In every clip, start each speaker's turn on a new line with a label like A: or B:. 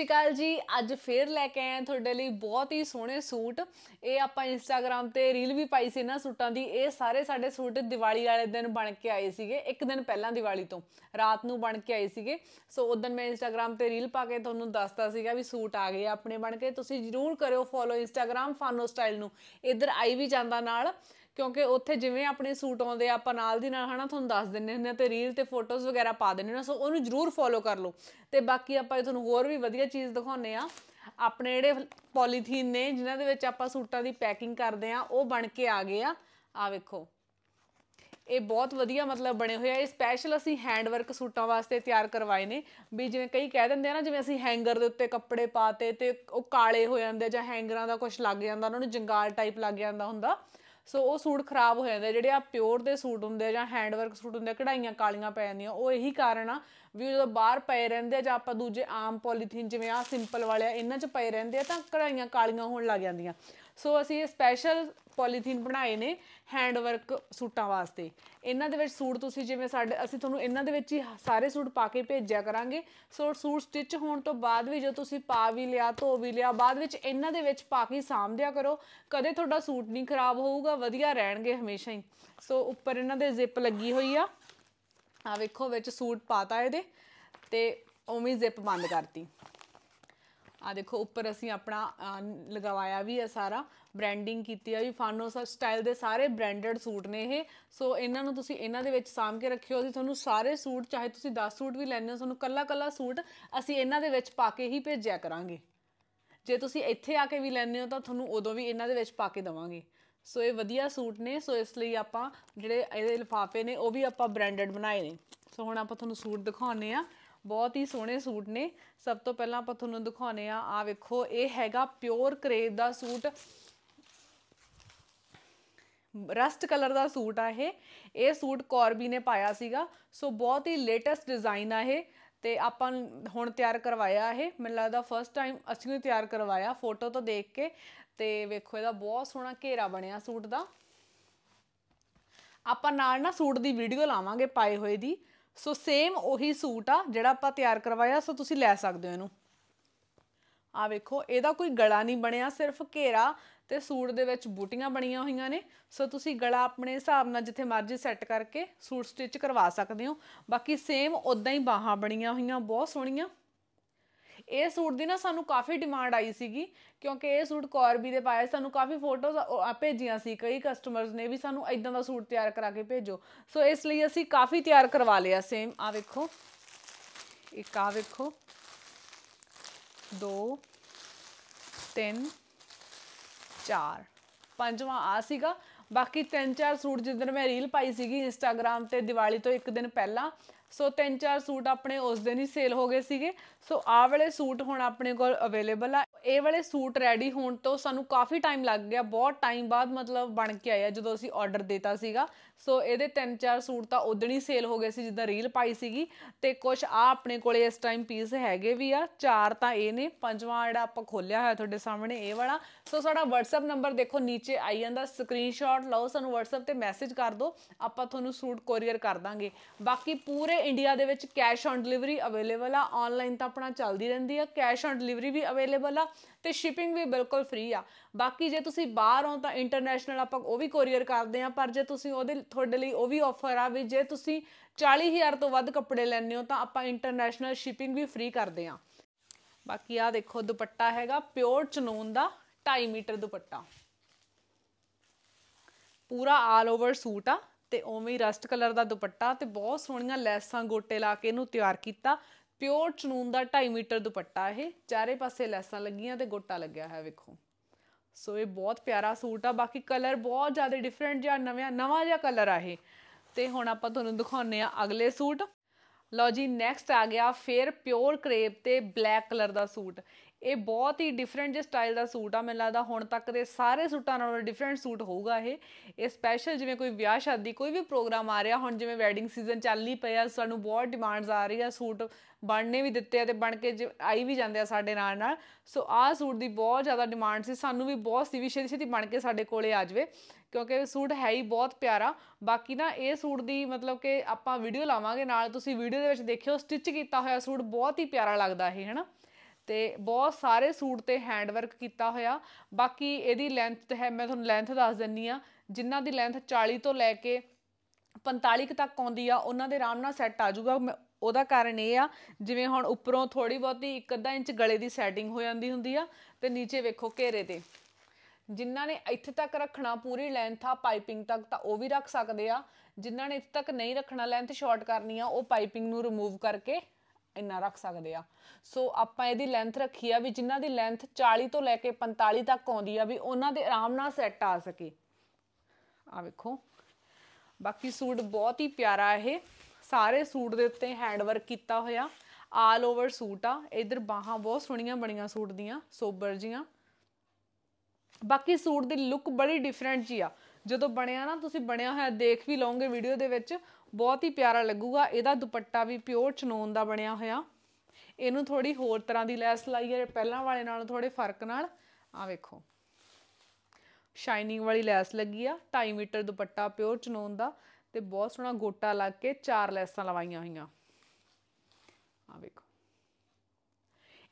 A: ਸ਼੍ਰੀ ਅਕਾਲ ਜੀ ਅੱਜ ਫੇਰ ਲੈ ਕੇ ਆਏ ਆ ਤੁਹਾਡੇ ਲਈ ਬਹੁਤ ਹੀ ਸੋਹਣੇ ਸੂਟ ਇਹ ਆਪਾਂ ਇੰਸਟਾਗ੍ਰam ਤੇ ਰੀਲ ਵੀ ਪਾਈ ਸੀ ਨਾ ਸੂਟਾਂ ਦੀ ਇਹ ਸਾਰੇ ਸਾਡੇ ਸੂਟ ਦੀਵਾਲੀ ਵਾਲੇ ਦਿਨ ਬਣ ਕੇ ਆਏ ਸੀਗੇ ਇੱਕ ਦਿਨ ਪਹਿਲਾਂ ਦੀਵਾਲੀ ਤੋਂ ਰਾਤ ਨੂੰ ਬਣ ਕੇ ਆਏ ਸੀਗੇ ਸੋ ਉਦੋਂ ਮੈਂ ਇੰਸਟਾਗ੍ਰam ਤੇ ਰੀਲ ਪਾ ਕੇ ਤੁਹਾਨੂੰ ਦੱਸਤਾ ਸੀਗਾ ਵੀ ਸੂਟ ਆ ਗਏ ਆਪਣੇ ਬਣ ਕੇ ਤੁਸੀਂ ਜਰੂਰ ਕਰਿਓ ਫੋਲੋ ਇੰਸਟਾਗ੍ਰam ਫਾਨੋ ਸਟਾਈਲ ਨੂੰ ਇਧਰ ਆਈ ਵੀ ਜਾਂਦਾ ਨਾਲ ਕਿਉਂਕਿ ਉੱਥੇ ਜਿਵੇਂ ਆਪਣੇ ਸੂਟ ਆਉਂਦੇ ਆ ਆਪਾਂ ਨਾਲ ਦੀ ਨਾਲ ਹਨਾ ਤੁਹਾਨੂੰ ਦੱਸ ਦਿੰਨੇ ਹੁੰਦੇ ਤੇ ਰੀਲ ਤੇ ਫੋਟੋਜ਼ ਵਗੈਰਾ ਪਾ ਦਿੰਨੇ ਹੁੰਦੇ ਸੋ ਉਹਨੂੰ ਜਰੂਰ ਫੋਲੋ ਕਰ ਲਓ ਤੇ ਬਾਕੀ ਆਪਾਂ ਤੁਹਾਨੂੰ ਹੋਰ ਵੀ ਵਧੀਆ ਚੀਜ਼ ਦਿਖਾਉਨੇ ਆ ਆਪਣੇ ਜਿਹੜੇ ਪੋਲੀਥੀਨ ਨੇ ਜਿਨ੍ਹਾਂ ਦੇ ਵਿੱਚ ਆਪਾਂ ਸੂਟਾਂ ਦੀ ਪੈਕਿੰਗ ਕਰਦੇ ਆ ਉਹ ਬਣ ਕੇ ਆ ਗਏ ਆ ਆ ਵੇਖੋ ਇਹ ਬਹੁਤ ਵਧੀਆ ਮਤਲਬ ਬਣੇ ਹੋਏ ਆ ਇਹ ਸਪੈਸ਼ਲ ਅਸੀਂ ਹੈਂਡਵਰਕ ਸੂਟਾਂ ਵਾਸਤੇ ਤਿਆਰ ਕਰਵਾਏ ਨੇ ਵੀ ਜਿਵੇਂ ਕਈ ਕਹਿ ਦਿੰਦੇ ਆ ਨਾ ਜਿਵੇਂ ਅਸੀਂ ਹੈਂਗਰ ਦੇ ਉੱਤੇ ਕੱਪੜੇ ਪਾਤੇ ਤੇ ਉਹ ਕਾਲੇ ਹੋ ਜਾਂਦੇ ਜਾਂ ਹੈਂਗਰਾਂ ਦਾ ਕੁਝ ਲੱਗ ਜਾਂਦਾ ਉਹਨਾਂ ਨੂੰ ਜੰਗਾਲ ਟਾਈਪ ਲੱਗ ਜਾਂਦਾ ਹੁੰਦਾ ਸੋ ਉਹ ਸੂਟ ਖਰਾਬ ਹੋ ਜਾਂਦੇ ਜਿਹੜੇ ਆ ਪਿਓਰ ਦੇ ਸੂਟ ਹੁੰਦੇ ਜਾਂ ਹੈਂਡਵਰਕ ਸੂਟ ਹੁੰਦੇ ਕਢਾਈਆਂ ਕਾਲੀਆਂ ਪੈ ਜਾਂਦੀਆਂ ਉਹ ਇਹੀ ਕਾਰਨ ਆ ਵੀ ਜਦੋਂ ਬਾਹਰ ਪਏ ਰਹਿੰਦੇ ਆ ਜਾਂ ਆਪਾਂ ਦੂਜੇ ਆਮ ਪੋਲੀਥੀਨ ਜਿਵੇਂ ਆ ਸਿੰਪਲ ਵਾਲਿਆ ਇਹਨਾਂ 'ਚ ਪਏ ਰਹਿੰਦੇ ਆ ਤਾਂ ਕੜਾਈਆਂ ਕਾਲੀਆਂ ਹੋਣ ਲੱਗ ਜਾਂਦੀਆਂ ਸੋ ਅਸੀਂ ਇਹ ਸਪੈਸ਼ਲ ਪੋਲੀਥੀਨ ਬਣਾਏ ਨੇ ਹੈਂਡਵਰਕ ਸੂਟਾਂ ਵਾਸਤੇ ਇਹਨਾਂ ਦੇ ਵਿੱਚ ਸੂਟ ਤੁਸੀਂ ਜਿਵੇਂ ਸਾਡੇ ਅਸੀਂ ਤੁਹਾਨੂੰ ਇਹਨਾਂ ਦੇ ਵਿੱਚ ਹੀ ਸਾਰੇ ਸੂਟ ਪਾ ਕੇ ਭੇਜਿਆ ਕਰਾਂਗੇ ਸੋ ਸੂਟ ਸਟਿਚ ਹੋਣ ਤੋਂ ਬਾਅਦ ਵੀ ਜੋ ਤੁਸੀਂ ਪਾ ਵੀ ਲਿਆ ਧੋ ਵੀ ਲਿਆ ਬਾਅਦ ਵਿੱਚ ਇਹਨਾਂ ਦੇ ਵਿੱਚ ਪਾ ਕੇ ਸਾਂਭਦਿਆ ਕਰੋ ਕਦੇ ਤੁਹਾਡਾ ਸੂਟ ਨਹੀਂ ਖਰਾਬ ਹੋਊਗਾ ਵਧੀਆ ਰਹਿਣਗੇ ਹਮੇਸ਼ਾ ਹੀ ਸੋ ਉੱਪਰ ਇਹਨਾਂ ਦੇ ਜ਼ਿਪ ਲੱਗੀ ਹੋਈ ਆ ਆ ਵੇਖੋ ਵਿੱਚ ਸੂਟ ਪਾਤਾ ਇਹਦੇ ਤੇ ਉਵੇਂ ਜ਼ਿਪ ਬੰਦ ਕਰਤੀ ਆ ਦੇਖੋ ਉੱਪਰ ਅਸੀਂ ਆਪਣਾ ਲਗਵਾਇਆ ਵੀ ਹੈ ਸਾਰਾ ਬ੍ਰਾਂਡਿੰਗ ਕੀਤੀ ਆ ਵੀ ਫਾਨੋ ਸਟਾਈਲ ਦੇ ਸਾਰੇ ਬ੍ਰਾਂਡਡ ਸੂਟ ਨੇ ਇਹ ਸੋ ਇਹਨਾਂ ਨੂੰ ਤੁਸੀਂ ਇਹਨਾਂ ਦੇ ਵਿੱਚ ਸਾਮ ਕੇ ਰੱਖਿਓ ਅਸੀਂ ਤੁਹਾਨੂੰ ਸਾਰੇ ਸੂਟ ਚਾਹੇ ਤੁਸੀਂ 10 ਸੂਟ ਵੀ ਲੈਣੇ ਹੋ ਤੁਹਾਨੂੰ ਕੱਲਾ ਕੱਲਾ ਸੂਟ ਅਸੀਂ ਇਹਨਾਂ ਦੇ ਵਿੱਚ ਪਾ ਕੇ ਹੀ ਭੇਜਿਆ ਕਰਾਂਗੇ ਜੇ ਤੁਸੀਂ ਇੱਥੇ ਆ ਕੇ ਵੀ ਲੈਣੇ ਹੋ ਤਾਂ ਤੁਹਾਨੂੰ ਉਦੋਂ ਵੀ ਇਹਨਾਂ ਦੇ ਵਿੱਚ ਪਾ ਕੇ ਦਵਾਂਗੇ ਸੋ ਇਹ ਵਧੀਆ ਸੂਟ ਨੇ ਸੋ ਇਸ ਲਈ ਆਪਾਂ ਜਿਹੜੇ ਇਹਦੇ ਲਫਾਫੇ ਨੇ ਉਹ ਵੀ ਆਪਾਂ ਬ੍ਰਾਂਡਡ ਬਣਾਏ ਨੇ ਸੋ ਹੁਣ ਆਪਾਂ ਤੁਹਾਨੂੰ ਸੂਟ ਦਿਖਾਉਨੇ ਆ ਬਹੁਤ ਹੀ ਸੋਹਣੇ ਸੂਟ ਨੇ ਸਭ ਤੋਂ ਪਹਿਲਾਂ ਆਪਾਂ ਤੁਹਾਨੂੰ ਦਿਖਾਉਨੇ ਆ ਆ ਵੇਖੋ ਇਹ ਹੈਗਾ ਪਿਓਰ ਕਰੇਜ ਦਾ ਸੂਟ ਰਸਟ ਕਲਰ ਦਾ ਸੂਟ ਆ ਇਹ ਇਹ ਸੂਟ ਕੌਰਬੀ ਨੇ ਪਾਇਆ ਸੀਗਾ ਸੋ ਬਹੁਤ ਹੀ ਲੇਟੈਸਟ ਡਿਜ਼ਾਈਨ ਆ ਇਹ ਤੇ ਆਪਾਂ ਹੁਣ ਤਿਆਰ ਕਰਵਾਇਆ ਇਹ ਮੈਨੂੰ ਲੱਗਦਾ ਫਸਟ ਟਾਈਮ ਅਸੀਂ ਤਿਆਰ ਕਰਵਾਇਆ ਫੋਟੋ ਤੋਂ ਦੇਖ ਕੇ ਤੇ ਵੇਖੋ ਇਹਦਾ ਬਹੁਤ ਸੋਹਣਾ ਘੇਰਾ ਬਣਿਆ ਸੂਟ ਦਾ ਆਪਾਂ ਨਾਲ ਨਾ ਸੂਟ ਦੀ ਵੀਡੀਓ ਲਾਵਾਂਗੇ ਪਾਏ ਹੋਏ ਦੀ ਸੋ ਸੇਮ ਉਹੀ ਸੂਟ ਆ ਜਿਹੜਾ ਆਪਾਂ ਤਿਆਰ ਕਰਵਾਇਆ ਸੋ ਤੁਸੀਂ ਲੈ ਸਕਦੇ ਹੋ ਇਹਨੂੰ ਆ ਵੇਖੋ ਇਹਦਾ ਕੋਈ ਗਲਾ ਨਹੀਂ ਬਣਿਆ ਸਿਰਫ ਘੇਰਾ ਤੇ ਸੂਟ ਦੇ ਵਿੱਚ ਬੂਟੀਆਂ ਬਣੀਆਂ ਹੋਈਆਂ ਨੇ ਸੋ ਤੁਸੀਂ ਗਲਾ ਆਪਣੇ ਹਿਸਾਬ ਨਾਲ ਜਿੱਥੇ ਮਰਜ਼ੀ ਸੈੱਟ ਕਰਕੇ ਸੂਟ ਸਟਿਚ ਕਰਵਾ ਸਕਦੇ ਹੋ ਬਾਕੀ ਸੇਮ ਉਦਾਂ ਹੀ ਬਾਹਾਂ ਬਣੀਆਂ ਹੋਈਆਂ ਬਹੁਤ ਸੋਹਣੀਆਂ ਇਹ ਸੂਟ ਦੀ ਨਾ ਸਾਨੂੰ ਕਾਫੀ ਡਿਮਾਂਡ ਆਈ ਸੀਗੀ ਕਿਉਂਕਿ ਇਹ ਸੂਟ ਕੌਰਬੀ ਦੇ ਪਾਇਆ ਸਾਨੂੰ ਕਾਫੀ ਫੋਟੋਜ਼ ਭੇਜੀਆਂ ਸੀ ਕਈ ਕਸਟਮਰਸ ਨੇ ਵੀ ਸਾਨੂੰ ਇਦਾਂ ਦਾ ਸੂਟ ਤਿਆਰ ਕਰਾ ਕੇ ਭੇਜੋ ਸੋ ਇਸ ਲਈ ਅਸੀਂ ਕਾਫੀ ਤਿਆਰ ਕਰਵਾ ਲਿਆ ਸੇਮ ਆ ਵੇਖੋ ਇੱਕ ਆ ਵੇਖੋ 2 3 4 ਪੰਜਵਾਂ ਆ ਸੀਗਾ ਬਾਕੀ ਤਿੰਨ ਚਾਰ ਸੂਟ ਜਿੱਦਣ ਮੈਂ ਰੀਲ ਪਾਈ ਸੀਗੀ ਇੰਸਟਾਗ੍ਰam ਤੇ ਦੀਵਾਲੀ ਤੋਂ ਇੱਕ ਦਿਨ ਪਹਿਲਾਂ ਸੋ ਤਿੰਨ ਚਾਰ ਸੂਟ ਆਪਣੇ ਉਸ ਦਿਨ ਹੀ ਸੇਲ ਹੋ ਗਏ ਸੀਗੇ ਸੋ ਆਹ ਵਾਲੇ ਸੂਟ ਹੁਣ ਆਪਣੇ ਕੋਲ ਅਵੇਲੇਬਲ ਆ ਇਹ ਵਾਲੇ ਸੂਟ ਰੈਡੀ ਹੋਣ ਤੋਂ ਸਾਨੂੰ ਕਾਫੀ ਟਾਈਮ ਲੱਗ ਗਿਆ ਬਹੁਤ ਟਾਈਮ ਬਾਅਦ ਮਤਲਬ ਬਣ ਕੇ ਆਇਆ ਜਦੋਂ ਅਸੀਂ ਆਰਡਰ ਦਿੱਤਾ ਸੀਗਾ ਸੋ ਇਹਦੇ 3-4 ਸੂਟ ਤਾਂ ਉਦਣ ਹੀ ਸੇਲ ਹੋ ਗਏ ਸੀ ਜਿੱਦਾਂ ਰੀਲ ਪਾਈ ਸੀਗੀ ਤੇ ਕੁਝ ਆ ਆਪਣੇ ਕੋਲੇ ਇਸ ਟਾਈਮ ਪੀਸ ਹੈਗੇ ਵੀ ਆ ਚਾਰ ਤਾਂ ਇਹ ਨੇ ਪੰਜਵਾਂ ਜਿਹੜਾ ਆਪਾਂ ਖੋਲਿਆ ਹੋਇਆ ਤੁਹਾਡੇ ਸਾਹਮਣੇ ਇਹ ਵਾਲਾ ਸੋ ਸਾਡਾ WhatsApp ਨੰਬਰ ਦੇਖੋ ਨੀਚੇ ਆਈ ਜਾਂਦਾ ਸਕਰੀਨਸ਼ਾਟ ਲਓ ਸਾਨੂੰ WhatsApp ਤੇ ਮੈਸੇਜ ਕਰ ਦਿਓ ਆਪਾਂ ਤੁਹਾਨੂੰ ਸੂਟ ਕੋਰੀਅਰ ਕਰ ਦਾਂਗੇ ਬਾਕੀ ਪੂਰੇ ਇੰਡੀਆ ਦੇ ਵਿੱਚ ਕੈਸ਼ ਔਨ ਡਿਲੀਵਰੀ ਅਵੇਲੇਬਲ ਆ ਆਨਲਾਈਨ ਤਾਂ ਆਪਣਾ ਚੱਲਦੀ ਰਹਿੰਦੀ ਆ ਕੈਸ਼ ਔਨ ਡਿਲੀਵਰੀ ਵੀ ਅਵੇਲੇਬਲ ਆ ਤੇ ਸ਼ਿਪਿੰਗ ਵੀ ਬਿਲਕੁਲ ਫ੍ਰੀ ਆ ਬਾਕੀ ਜੇ ਤੁਸੀਂ ਬਾਹਰ ਹੋ ਤਾਂ ਇੰਟਰਨੈਸ਼ਨਲ ਆਪਾਂ ਉਹ ਵੀ ਕੋਰੀਅਰ ਕਰਦੇ ਆ ਪਰ ਜੇ ਤੁਸੀਂ ਉਹਦੇ ਤੁਹਾਡੇ ਲਈ ਉਹ ਵੀ ਆਫਰ ਆ ਵੀ ਜੇ ਤੁਸੀਂ 40000 ਤੋਂ ਵੱਧ ਕੱਪੜੇ ਲੈਣੇ ਹੋ ਤਾਂ ਆਪਾਂ ਇੰਟਰਨੈਸ਼ਨਲ ਸ਼ਿਪਿੰਗ ਵੀ ਫ੍ਰੀ ਕਰਦੇ ਆ ਬਾਕੀ ਆ ਦੇਖੋ ਦੁਪੱਟਾ ਹੈਗਾ ਪਿਓਰ ਚਨੂਨ ਦਾ 2.5 ਮੀਟਰ ਦੁਪੱਟਾ ਪੂਰਾ ਆਲ ਓਵਰ ਸੂਟ ਆ ਤੇ ਉਵੇਂ ਹੀ ਰਸਟ ਕਲਰ ਦਾ ਦੁਪੱਟਾ ਤੇ ਬਹੁਤ ਸੋਹਣੀਆਂ ਲੈਸਾਂ ਗੋਟੇ ਲਾ ਕੇ ਇਹਨੂੰ ਤਿਆਰ ਕੀਤਾ ਪਿਓਰ ਚਨੂਨ ਦਾ 2.5 ਮੀਟਰ ਦੁਪੱਟਾ ਇਹ ਚਾਰੇ ਪਾਸੇ ਲੈਸਾਂ ਲੱਗੀਆਂ ਤੇ ਗੋਟਾ ਲੱਗਿਆ ਹੈ ਵੇਖੋ ਸੋ ਇਹ ਬਹੁਤ ਪਿਆਰਾ ਸੂਟ ਆ ਬਾਕੀ ਕਲਰ ਬਹੁਤ ਜ਼ਿਆਦਾ ਡਿਫਰੈਂਟ ਜਾਂ ਨਵਾਂ ਨਵਾਂ ਜਿਹਾ ਕਲਰ ਆ ਇਹ ਤੇ ਹੁਣ ਆਪਾਂ ਤੁਹਾਨੂੰ ਦਿਖਾਉਨੇ ਆ ਅਗਲੇ ਸੂਟ ਲਓ ਜੀ ਨੈਕਸਟ ਆ ਗਿਆ ਫੇਰ ਪਿਓਰ ਕ੍ਰੇਪ ਤੇ ਬਲੈਕ ਕਲਰ ਦਾ ਸੂਟ ਇਹ ਬਹੁਤ ਹੀ ਡਿਫਰੈਂਟ ਜਿਹਾ ਸਟਾਈਲ ਦਾ ਸੂਟ ਆ ਮੈਨੂੰ ਲੱਗਦਾ ਹੁਣ ਤੱਕ ਦੇ ਸਾਰੇ ਸੂਟਾਂ ਨਾਲੋਂ ਡਿਫਰੈਂਟ ਸੂਟ ਹੋਊਗਾ ਇਹ ਇਹ ਸਪੈਸ਼ਲ ਜਿਵੇਂ ਕੋਈ ਵਿਆਹ ਸ਼ਾਦੀ ਕੋਈ ਵੀ ਪ੍ਰੋਗਰਾਮ ਆ ਰਿਹਾ ਹੁਣ ਜਿਵੇਂ ਵੈਡਿੰਗ ਸੀਜ਼ਨ ਚੱਲ ਹੀ ਪਿਆ ਸਾਨੂੰ ਬਹੁਤ ਡਿਮਾਂਡਸ ਆ ਰਹੀ ਆ ਸੂਟ ਬਣਨੇ ਵੀ ਦਿੱਤੇ ਆ ਤੇ ਬਣ ਕੇ ਆਈ ਵੀ ਜਾਂਦੇ ਆ ਸਾਡੇ ਨਾਲ ਨਾਲ ਸੋ ਆਹ ਸੂਟ ਦੀ ਬਹੁਤ ਜ਼ਿਆਦਾ ਡਿਮਾਂਡ ਸੀ ਸਾਨੂੰ ਵੀ ਬਹੁਤ ਸੀ ਵਿਸ਼ੇ ਦੀ ਬਣ ਕੇ ਸਾਡੇ ਕੋਲੇ ਆ ਜਵੇ ਕਿਉਂਕਿ ਸੂਟ ਹੈ ਹੀ ਬਹੁਤ ਪਿਆਰਾ ਬਾਕੀ ਨਾ ਇਹ ਸੂਟ ਦੀ ਮਤਲਬ ਕਿ ਆਪਾਂ ਵੀਡੀਓ ਲਾਵਾਂਗੇ ਨਾਲ ਤੁਸੀਂ ਵੀਡੀਓ ਦੇ ਵਿੱਚ ਦੇਖਿਓ ਸਟਿਚ ਕੀਤਾ ਹੋਇਆ ਸੂਟ ਬਹੁਤ ਹੀ ਪਿਆਰਾ ਲੱਗਦਾ ਇਹ ਹੈਨਾ ਤੇ ਬਹੁਤ ਸਾਰੇ ਸੂਟ ਤੇ ਹੈਂਡ ਵਰਕ ਕੀਤਾ ਹੋਇਆ ਬਾਕੀ ਇਹਦੀ ਲੈਂਥ ਹੈ ਮੈਂ ਤੁਹਾਨੂੰ ਲੈਂਥ ਦੱਸ ਦਿੰਨੀ ਆ ਜਿਨ੍ਹਾਂ ਦੀ ਲੈਂਥ 40 ਤੋਂ ਲੈ ਕੇ 45 ਤੱਕ ਆਉਂਦੀ ਆ ਉਹਨਾਂ ਦੇ ਆਰਾਮ ਨਾਲ ਸੈੱਟ ਆ ਜਾਊਗਾ ਉਹਦਾ ਕਾਰਨ ਇਹ ਆ ਜਿਵੇਂ ਹੁਣ ਉੱਪਰੋਂ ਥੋੜੀ ਬਹੁਤੀ 1 ਅੱਧਾ ਇੰਚ ਗਲੇ ਦੀ ਸੈਟਿੰਗ ਹੋ ਜਾਂਦੀ ਹੁੰਦੀ ਆ ਤੇ ਨੀਚੇ ਵੇਖੋ ਘੇਰੇ ਤੇ ਜਿਨ੍ਹਾਂ ਨੇ ਇੱਥੇ ਤੱਕ ਰੱਖਣਾ ਪੂਰੀ ਲੈਂਥ ਆ ਪਾਈਪਿੰਗ ਤੱਕ ਤਾਂ ਉਹ ਵੀ ਰੱਖ ਸਕਦੇ ਆ ਜਿਨ੍ਹਾਂ ਨੇ ਇੱਥੇ ਤੱਕ ਨਹੀਂ ਰੱਖਣਾ ਲੈਂਥ ਸ਼ਾਰਟ ਕਰਨੀ ਆ ਉਹ ਪਾਈਪਿੰਗ ਨੂੰ ਰਿਮੂਵ ਕਰਕੇ ਇੰਨਾ ਰੱਖ ਸਕਦੇ ਆ ਸੋ ਆਪਾਂ ਇਹਦੀ ਲੈਂਥ ਰੱਖੀ ਆ ਵੀ ਜਿਨ੍ਹਾਂ ਦੀ ਲੈਂਥ 40 ਤੋਂ ਲੈ ਕੇ 45 ਤੱਕ ਆਉਂਦੀ ਆ ਵੀ ਉਹਨਾਂ ਦੇ ਆਰਾਮ ਨਾਲ ਸੈੱਟ ਆ ਸਕੇ ਆ ਵੇਖੋ ਬਾਕੀ ਸੂਟ ਬਹੁਤ ਹੀ ਪਿਆਰਾ ਇਹ ਸਾਰੇ ਸੂਟ ਦੇ ਉੱਤੇ ਹੈਂਡ ਵਰਕ ਕੀਤਾ ਹੋਇਆ ਆਲ ਓਵਰ ਸੂਟ ਆ ਇਧਰ ਬਾਹਾਂ ਬਹੁਤ ਸੋਹਣੀਆਂ ਬਣੀਆਂ ਸੂਟ ਦੀਆਂ ਸੋਬਰ ਜੀਆਂ ਬਾਕੀ ਸੂਟ ਦੀ ਲੁੱਕ ਬੜੀ ਡਿਫਰੈਂਟ ਜੀ ਆ ਜਦੋਂ ਬਣਿਆ ਨਾ ਤੁਸੀਂ ਬਣਿਆ ਹੋਇਆ ਦੇਖ ਵੀ ਲਓਗੇ ਵੀਡੀਓ ਦੇ ਵਿੱਚ ਬਹੁਤ ਹੀ ਪਿਆਰਾ ਲੱਗੂਗਾ ਇਹਦਾ ਦੁਪੱਟਾ ਵੀ ਪਿਓਰ ਚਨੋਨ ਦਾ ਬਣਿਆ ਹੋਇਆ ਇਹਨੂੰ ਥੋੜੀ ਹੋਰ ਤਰ੍ਹਾਂ ਦੀ ਲੈਸ ਲਾਈ ਹੈ ਪਹਿਲਾਂ ਵਾਲੇ ਨਾਲ ਥੋੜੇ ਫਰਕ ਨਾਲ ਆ ਵੇਖੋ ਸ਼ਾਈਨਿੰਗ ਵਾਲੀ ਲੈਸ ਲੱਗੀ ਆ 2.5 ਮੀਟਰ ਦੁਪੱਟਾ ਪਿਓਰ ਚਨੋਨ ਦਾ ਤੇ ਬਹੁਤ ਸੋਹਣਾ ਗੋਟਾ ਲਾ ਕੇ ਚਾਰ ਲੈਸਾਂ ਲਵਾਈਆਂ ਹੋਈਆਂ ਆ ਵੇਖੋ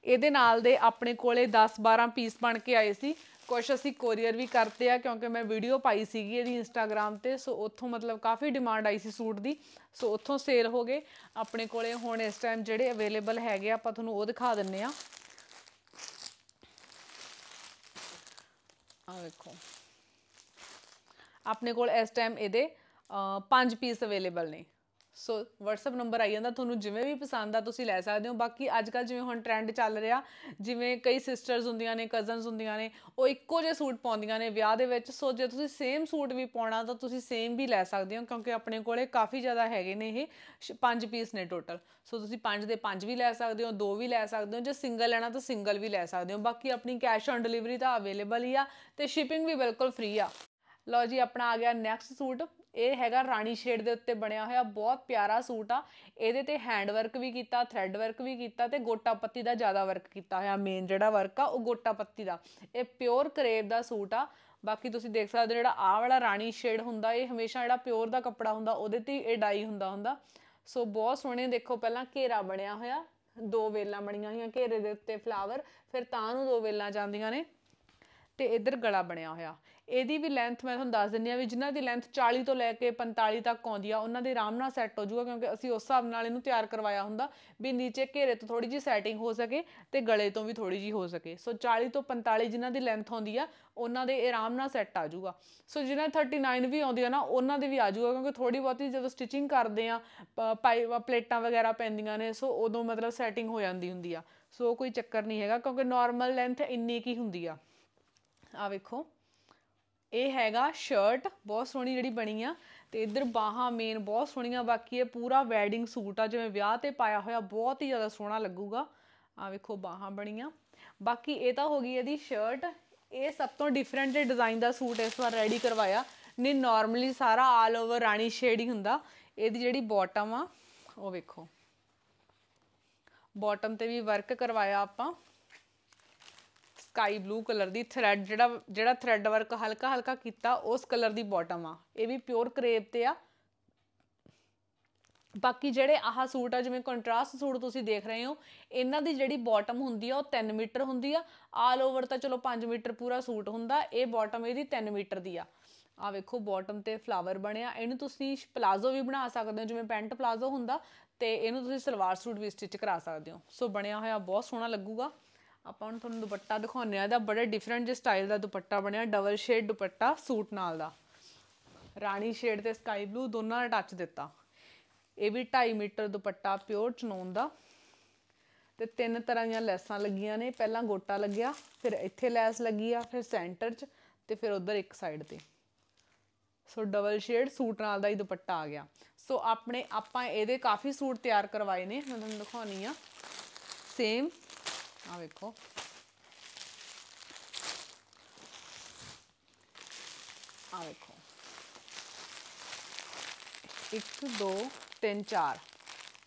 A: ਇਹਦੇ ਨਾਲ ਦੇ ਆਪਣੇ ਕੋਲੇ 10-12 ਪੀਸ ਬਣ ਕੇ ਆਏ ਸੀ ਕੁਝ ਅਸੀਂ ਕੋਰੀਅਰ ਵੀ ਕਰਤੇ ਆ ਕਿਉਂਕਿ ਮੈਂ ਵੀਡੀਓ ਪਾਈ ਸੀਗੀ ਇਹਦੀ ਇੰਸਟਾਗ੍ਰam ਤੇ ਸੋ ਉੱਥੋਂ ਮਤਲਬ ਕਾਫੀ ਡਿਮਾਂਡ ਆਈ ਸੀ ਸੂਟ ਦੀ ਸੋ ਉੱਥੋਂ ਸੇਲ ਹੋ ਗਏ ਆਪਣੇ ਕੋਲੇ ਹੁਣ ਇਸ ਟਾਈਮ ਜਿਹੜੇ ਅਵੇਲੇਬਲ ਹੈਗੇ ਆਪਾਂ ਤੁਹਾਨੂੰ ਉਹ ਦਿਖਾ ਦਿੰਨੇ ਆ ਆ ਵੇਖੋ ਆਪਣੇ ਕੋਲ ਇਸ ਟਾਈਮ ਇਹਦੇ 5 ਪੀਸ ਅਵੇਲੇਬਲ ਨੇ ਸੋ WhatsApp ਨੰਬਰ ਆਈ ਜਾਂਦਾ ਤੁਹਾਨੂੰ ਜਿਵੇਂ ਵੀ ਪਸੰਦ ਆ ਤੁਸੀਂ ਲੈ ਸਕਦੇ ਹੋ ਬਾਕੀ ਅੱਜ ਕੱਲ ਜਿਵੇਂ ਹੁਣ ਟ੍ਰੈਂਡ ਚੱਲ ਰਿਹਾ ਜਿਵੇਂ ਕਈ ਸਿਸਟਰਸ ਹੁੰਦੀਆਂ ਨੇ ਕਜ਼ਨਸ ਹੁੰਦੀਆਂ ਨੇ ਉਹ ਇੱਕੋ ਜਿਹੇ ਸੂਟ ਪਾਉਂਦੀਆਂ ਨੇ ਵਿਆਹ ਦੇ ਵਿੱਚ ਸੋ ਜੇ ਤੁਸੀਂ ਸੇਮ ਸੂਟ ਵੀ ਪਾਉਣਾ ਤਾਂ ਤੁਸੀਂ ਸੇਮ ਵੀ ਲੈ ਸਕਦੇ ਹੋ ਕਿਉਂਕਿ ਆਪਣੇ ਕੋਲੇ ਕਾਫੀ ਜ਼ਿਆਦਾ ਹੈਗੇ ਨੇ ਇਹ ਪੰਜ ਪੀਸ ਨੇ ਟੋਟਲ ਸੋ ਤੁਸੀਂ ਪੰਜ ਦੇ ਪੰਜ ਵੀ ਲੈ ਸਕਦੇ ਹੋ ਦੋ ਵੀ ਲੈ ਸਕਦੇ ਹੋ ਜੇ ਸਿੰਗਲ ਲੈਣਾ ਤਾਂ ਸਿੰਗਲ ਵੀ ਲੈ ਸਕਦੇ ਹੋ ਬਾਕੀ ਆਪਣੀ ਕੈਸ਼ ਔਨ ਡਿਲੀਵਰੀ ਤਾਂ ਅਵੇਲੇਬਲ ਹੀ ਆ ਤੇ ਸ਼ਿਪਿੰਗ ਵੀ ਬਿਲਕੁਲ ਫ੍ਰੀ ਆ ਲਓ ਜੀ ਆਪਣਾ ਆ ਗਿਆ ਨੈਕਸਟ ਸੂਟ ਇਹ ਹੈਗਾ ਰਾਣੀ ਸ਼ੇਡ ਦੇ ਉੱਤੇ ਬਣਿਆ ਹੋਇਆ ਬਹੁਤ ਪਿਆਰਾ ਸੂਟ ਆ ਇਹਦੇ ਤੇ ਹੈਂਡ ਵਰਕ ਵੀ ਕੀਤਾ ਥਰੈਡ ਵਰਕ ਵੀ ਕੀਤਾ ਤੇ ਗੋਟਾ ਪੱਤੀ ਦਾ ਜ਼ਿਆਦਾ ਵਰਕ ਕੀਤਾ ਹੋਇਆ ਮੇਨ ਜਿਹੜਾ ਵਰਕ ਆ ਉਹ ਗੋਟਾ ਪੱਤੀ ਦਾ ਇਹ ਪਿਓਰ ਕਰੇਪ ਦਾ ਸੂਟ ਆ ਬਾਕੀ ਤੁਸੀਂ ਦੇਖ ਸਕਦੇ ਜਿਹੜਾ ਆ ਵਾਲਾ ਰਾਣੀ ਸ਼ੇਡ ਹੁੰਦਾ ਇਹ ਹਮੇਸ਼ਾ ਜਿਹੜਾ ਪਿਓਰ ਦਾ ਕੱਪੜਾ ਹੁੰਦਾ ਉਹਦੇ ਤੇ ਇਹ ਡਾਈ ਹੁੰਦਾ ਹੁੰਦਾ ਸੋ ਬਹੁਤ ਸੋਹਣੇ ਦੇਖੋ ਪਹਿਲਾਂ ਘੇਰਾ ਬਣਿਆ ਹੋਇਆ ਦੋ ਵੇਲਾਂ ਬਣੀਆਂ ਹੋਈਆਂ ਘੇਰੇ ਦੇ ਉੱਤੇ ਫਲਾਵਰ ਫਿਰ ਤਾਂ ਨੂੰ ਦੋ ਵੇਲਾਂ ਜਾਂਦੀਆਂ ਨੇ ਤੇ ਇਧਰ ਗਲਾ ਬਣਿਆ ਹੋਇਆ ਇਹਦੀ ਵੀ ਲੈਂਥ ਮੈਂ ਤੁਹਾਨੂੰ ਦੱਸ ਦਿੰਦੀ ਆ ਵੀ ਜਿਨ੍ਹਾਂ ਦੀ ਲੈਂਥ 40 ਤੋਂ ਲੈ ਕੇ 45 ਤੱਕ ਆਉਂਦੀ ਆ ਉਹਨਾਂ ਦੇ ਆਰਾਮ ਨਾਲ ਸੈੱਟ ਹੋ ਜਾਊਗਾ ਕਿਉਂਕਿ ਅਸੀਂ ਉਸ ਹਿਸਾਬ ਨਾਲ ਇਹਨੂੰ ਤਿਆਰ ਕਰਵਾਇਆ ਹੁੰਦਾ ਵੀ ਨੀਚੇ ਘੇਰੇ ਤੋਂ ਥੋੜੀ ਜੀ ਸੈਟਿੰਗ ਹੋ ਸਕੇ ਤੇ ਗਲੇ ਤੋਂ ਵੀ ਥੋੜੀ ਜੀ ਹੋ ਸਕੇ ਸੋ 40 ਤੋਂ 45 ਜਿਨ੍ਹਾਂ ਦੀ ਲੈਂਥ ਆਉਂਦੀ ਆ ਉਹਨਾਂ ਦੇ ਆਰਾਮ ਨਾਲ ਸੈੱਟ ਆ ਜਾਊਗਾ ਸੋ ਜਿਨ੍ਹਾਂ 39 ਵੀ ਆਉਂਦੀ ਆ ਨਾ ਉਹਨਾਂ ਦੇ ਵੀ ਆ ਜਾਊਗਾ ਕਿਉਂਕਿ ਥੋੜੀ ਬਹੁਤੀ ਜਦੋਂ ਸਟਿਚਿੰਗ ਕਰਦੇ ਆ ਪਲੇਟਾਂ ਵਗੈਰਾ ਪੈਂਦੀਆਂ ਨੇ ਸੋ ਉਦੋਂ ਮਤਲਬ ਸੈਟਿੰਗ ਹੋ ਜਾਂਦੀ ਹੁੰਦੀ ਆ ਸੋ ਕੋਈ ਚੱਕਰ ਨਹੀਂ ਹੈਗਾ ਕਿਉਂਕਿ ਨਾਰਮਲ ਲੈਂਥ ਇੰਨੀ ਕੀ ਹੁੰਦੀ ਆ ਆ ਵੇਖੋ ਇਹ ਹੈਗਾ ਸ਼ਰਟ ਬਹੁਤ ਸੋਹਣੀ ਜਿਹੜੀ ਬਣੀ ਆ ਤੇ ਇਧਰ ਬਾਹਾਂ ਮੇਨ ਬਹੁਤ ਸੋਹਣੀਆਂ ਬਾਕੀ ਇਹ ਪੂਰਾ ਵੈਡਿੰਗ ਸੂਟ ਆ ਜਿਵੇਂ ਵਿਆਹ ਤੇ ਪਾਇਆ ਹੋਇਆ ਬਹੁਤ ਹੀ ਜ਼ਿਆਦਾ ਸੋਹਣਾ ਲੱਗੂਗਾ ਆ ਵੇਖੋ ਬਾਹਾਂ ਬਣੀਆਂ ਬਾਕੀ ਇਹ ਤਾਂ ਹੋ ਗਈ ਇਹਦੀ ਸ਼ਰਟ ਇਹ ਸਭ ਤੋਂ ਡਿਫਰੈਂਟ ਡਿਜ਼ਾਈਨ ਦਾ ਸੂਟ ਇਸ ਵਾਰ ਰੈਡੀ ਕਰਵਾਇਆ ਨੇ ਨਾਰਮਲੀ ਸਾਰਾ ਆਲ ਓਵਰ ਰਾਣੀ ਸ਼ੇਡ ਹੀ ਹੁੰਦਾ ਇਹਦੀ ਜਿਹੜੀ ਬਾਟਮ ਆ ਉਹ ਵੇਖੋ ਬਾਟਮ ਤੇ ਵੀ ਵਰਕ ਕਰਵਾਇਆ ਆਪਾਂ ਸਕਾਈ ਬਲੂ ਕਲਰ ਦੀ ਥ੍ਰੈਡ ਜਿਹੜਾ ਜਿਹੜਾ ਥ੍ਰੈਡ ਵਰਕ ਹਲਕਾ ਹਲਕਾ ਕੀਤਾ ਉਸ ਕਲਰ ਦੀ ਬਾਟਮ ਆ ਇਹ ਵੀ ਪਿਓਰ ਕਰੇਪ ਤੇ ਆ ਬਾਕੀ ਜਿਹੜੇ ਆਹ ਸੂਟ ਆ ਜਿਵੇਂ ਕੰਟਰਾਸਟ ਸੂਟ ਤੁਸੀਂ ਦੇਖ ਰਹੇ ਹੋ ਇਹਨਾਂ ਦੀ ਜਿਹੜੀ ਬਾਟਮ ਹੁੰਦੀ ਆ ਉਹ 3 ਮੀਟਰ ਹੁੰਦੀ ਆ ਆਲ ਓਵਰ ਤਾਂ ਚਲੋ 5 ਮੀਟਰ ਪੂਰਾ ਸੂਟ ਹੁੰਦਾ ਇਹ ਬਾਟਮ ਇਹਦੀ 3 ਮੀਟਰ ਦੀ ਆ ਆ ਵੇਖੋ ਬਾਟਮ ਤੇ ਫਲਾਵਰ ਬਣਿਆ ਇਹਨੂੰ ਤੁਸੀਂ ਪਲਾਜ਼ੋ ਵੀ ਬਣਾ ਸਕਦੇ ਹੋ ਜਿਵੇਂ ਪੈਂਟ ਪਲਾਜ਼ੋ ਹੁੰਦਾ ਤੇ ਇਹਨੂੰ ਤੁਸੀਂ ਸਲਵਾਰ ਸੂਟ ਵੀ ਸਟਿਚ ਕਰਾ ਸਕਦੇ ਹੋ ਸੋ ਬਣਿਆ ਹੋਇਆ ਬਹੁਤ ਸੋਹਣਾ ਲੱਗੂਗਾ ਆਪਾਂ ਹੁਣ ਤੁਹਾਨੂੰ ਦੁਪੱਟਾ ਦਿਖਾਉਂਦੇ ਆ ਇਹਦਾ ਬੜਾ ਡਿਫਰੈਂਟ ਜਿਹਾ ਸਟਾਈਲ ਦਾ ਦੁਪੱਟਾ ਬਣਿਆ ਡਬਲ ਸ਼ੇਡ ਦੁਪੱਟਾ ਸੂਟ ਨਾਲ ਦਾ ਰਾਣੀ ਸ਼ੇਡ ਤੇ ਸਕਾਈ ਬਲੂ ਦੋਨਾਂ ਦਾ ਟੱਚ ਦਿੱਤਾ ਇਹ ਵੀ 2.5 ਮੀਟਰ ਦੁਪੱਟਾ ਪਿਓਰ ਚਨੋਨ ਦਾ ਤੇ ਤਿੰਨ ਤਰ੍ਹਾਂ ਦੀਆਂ ਲੈਸਾਂ ਲੱਗੀਆਂ ਨੇ ਪਹਿਲਾਂ ਗੋਟਾ ਲੱਗਿਆ ਫਿਰ ਇੱਥੇ ਲੈਸ ਲੱਗੀ ਆ ਫਿਰ ਸੈਂਟਰ 'ਚ ਤੇ ਫਿਰ ਉਧਰ ਇੱਕ ਸਾਈਡ ਤੇ ਸੋ ਡਬਲ ਸ਼ੇਡ ਸੂਟ ਨਾਲ ਦਾ ਹੀ ਦੁਪੱਟਾ ਆ ਗਿਆ ਸੋ ਆਪਣੇ ਆਪਾਂ ਇਹਦੇ ਕਾਫੀ ਸੂਟ ਤਿਆਰ ਕਰਵਾਏ ਨੇ ਮੈਂ ਤੁਹਾਨੂੰ ਦਿਖਾਉਣੀ ਆ ਸੇਮ ਆ ਵੇਖੋ ਆ ਵੇਖੋ 1 2 3 4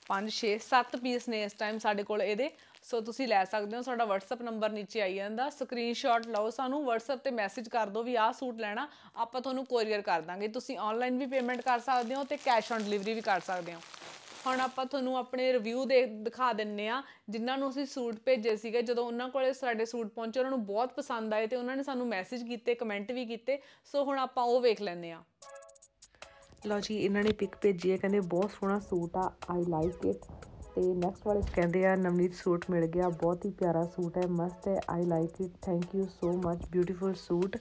A: 5 6 7 ਪੀਸ ਨੇ ਇਸ ਟਾਈਮ ਸਾਡੇ ਕੋਲ ਇਹਦੇ ਸੋ ਤੁਸੀਂ ਲੈ ਸਕਦੇ ਹੋ ਸਾਡਾ WhatsApp ਨੰਬਰ ਨੀਚੇ ਆਈ ਜਾਂਦਾ ਸਕਰੀਨਸ਼ਾਟ ਲਓ ਸਾਨੂੰ WhatsApp ਤੇ ਮੈਸੇਜ ਕਰ ਦਿਓ ਵੀ ਆਹ ਸੂਟ ਲੈਣਾ ਆਪਾਂ ਤੁਹਾਨੂੰ ਕੋਰੀਅਰ ਕਰ ਦਾਂਗੇ ਤੁਸੀਂ ਆਨਲਾਈਨ ਵੀ ਪੇਮੈਂਟ ਕਰ ਸਕਦੇ ਹੋ ਤੇ ਕੈਸ਼ ਔਨ ਡਿਲੀਵਰੀ ਵੀ ਕਰ ਸਕਦੇ ਹੋ ਹੁਣ ਆਪਾਂ ਤੁਹਾਨੂੰ ਆਪਣੇ ਰਿਵਿਊ ਦੇ ਦਿਖਾ ਦਿੰਨੇ ਆ ਜਿਨ੍ਹਾਂ ਨੂੰ ਅਸੀਂ ਸੂਟ ਭੇਜੇ ਸੀਗੇ ਜਦੋਂ ਉਹਨਾਂ ਕੋਲੇ ਸਾਡੇ ਸੂਟ ਪਹੁੰਚੇ ਉਹਨਾਂ ਨੂੰ ਬਹੁਤ ਪਸੰਦ ਆਏ ਤੇ ਉਹਨਾਂ ਨੇ ਸਾਨੂੰ ਮੈਸੇਜ ਕੀਤੇ ਕਮੈਂਟ ਵੀ ਕੀਤੇ ਸੋ ਹੁਣ ਆਪਾਂ ਉਹ ਵੇਖ ਲੈਂਦੇ ਆ ਲਓ ਜੀ ਇਹਨਾਂ ਨੇ ਪਿਕ ਭੇਜੀ ਹੈ ਕਹਿੰਦੇ ਬਹੁਤ ਸੋਹਣਾ ਸੂਟ ਆ ਆਈ ਲਾਈਕ ਇਟ ਤੇ ਨੈਕਸਟ ਵਾਲੇ ਕਹਿੰਦੇ ਆ ਨਵਨੀਤ ਸੂਟ ਮਿਲ ਗਿਆ ਬਹੁਤ ਹੀ ਪਿਆਰਾ ਸੂਟ ਹੈ ਮਸਤ ਹੈ I like it thank you so much beautiful suit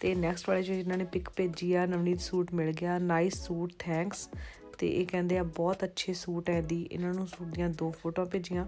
A: ਤੇ ਨੈਕਸਟ ਵਾਲੇ ਜਿਹਨਾਂ ਨੇ ਪਿਕ ਭੇਜੀ ਆ ਨਵਨੀਤ ਸੂਟ ਮਿਲ ਗਿਆ ਨਾਈਸ ਸੂਟ ਥੈਂਕਸ ਤੇ ਇਹ ਕਹਿੰਦੇ ਆ ਬਹੁਤ ਅੱਛੇ ਸੂਟ ਹੈ ਦੀ ਇਹਨਾਂ ਨੂੰ ਸੂਟ ਦੀਆਂ ਦੋ ਫੋਟੋਆਂ ਭੇਜੀਆਂ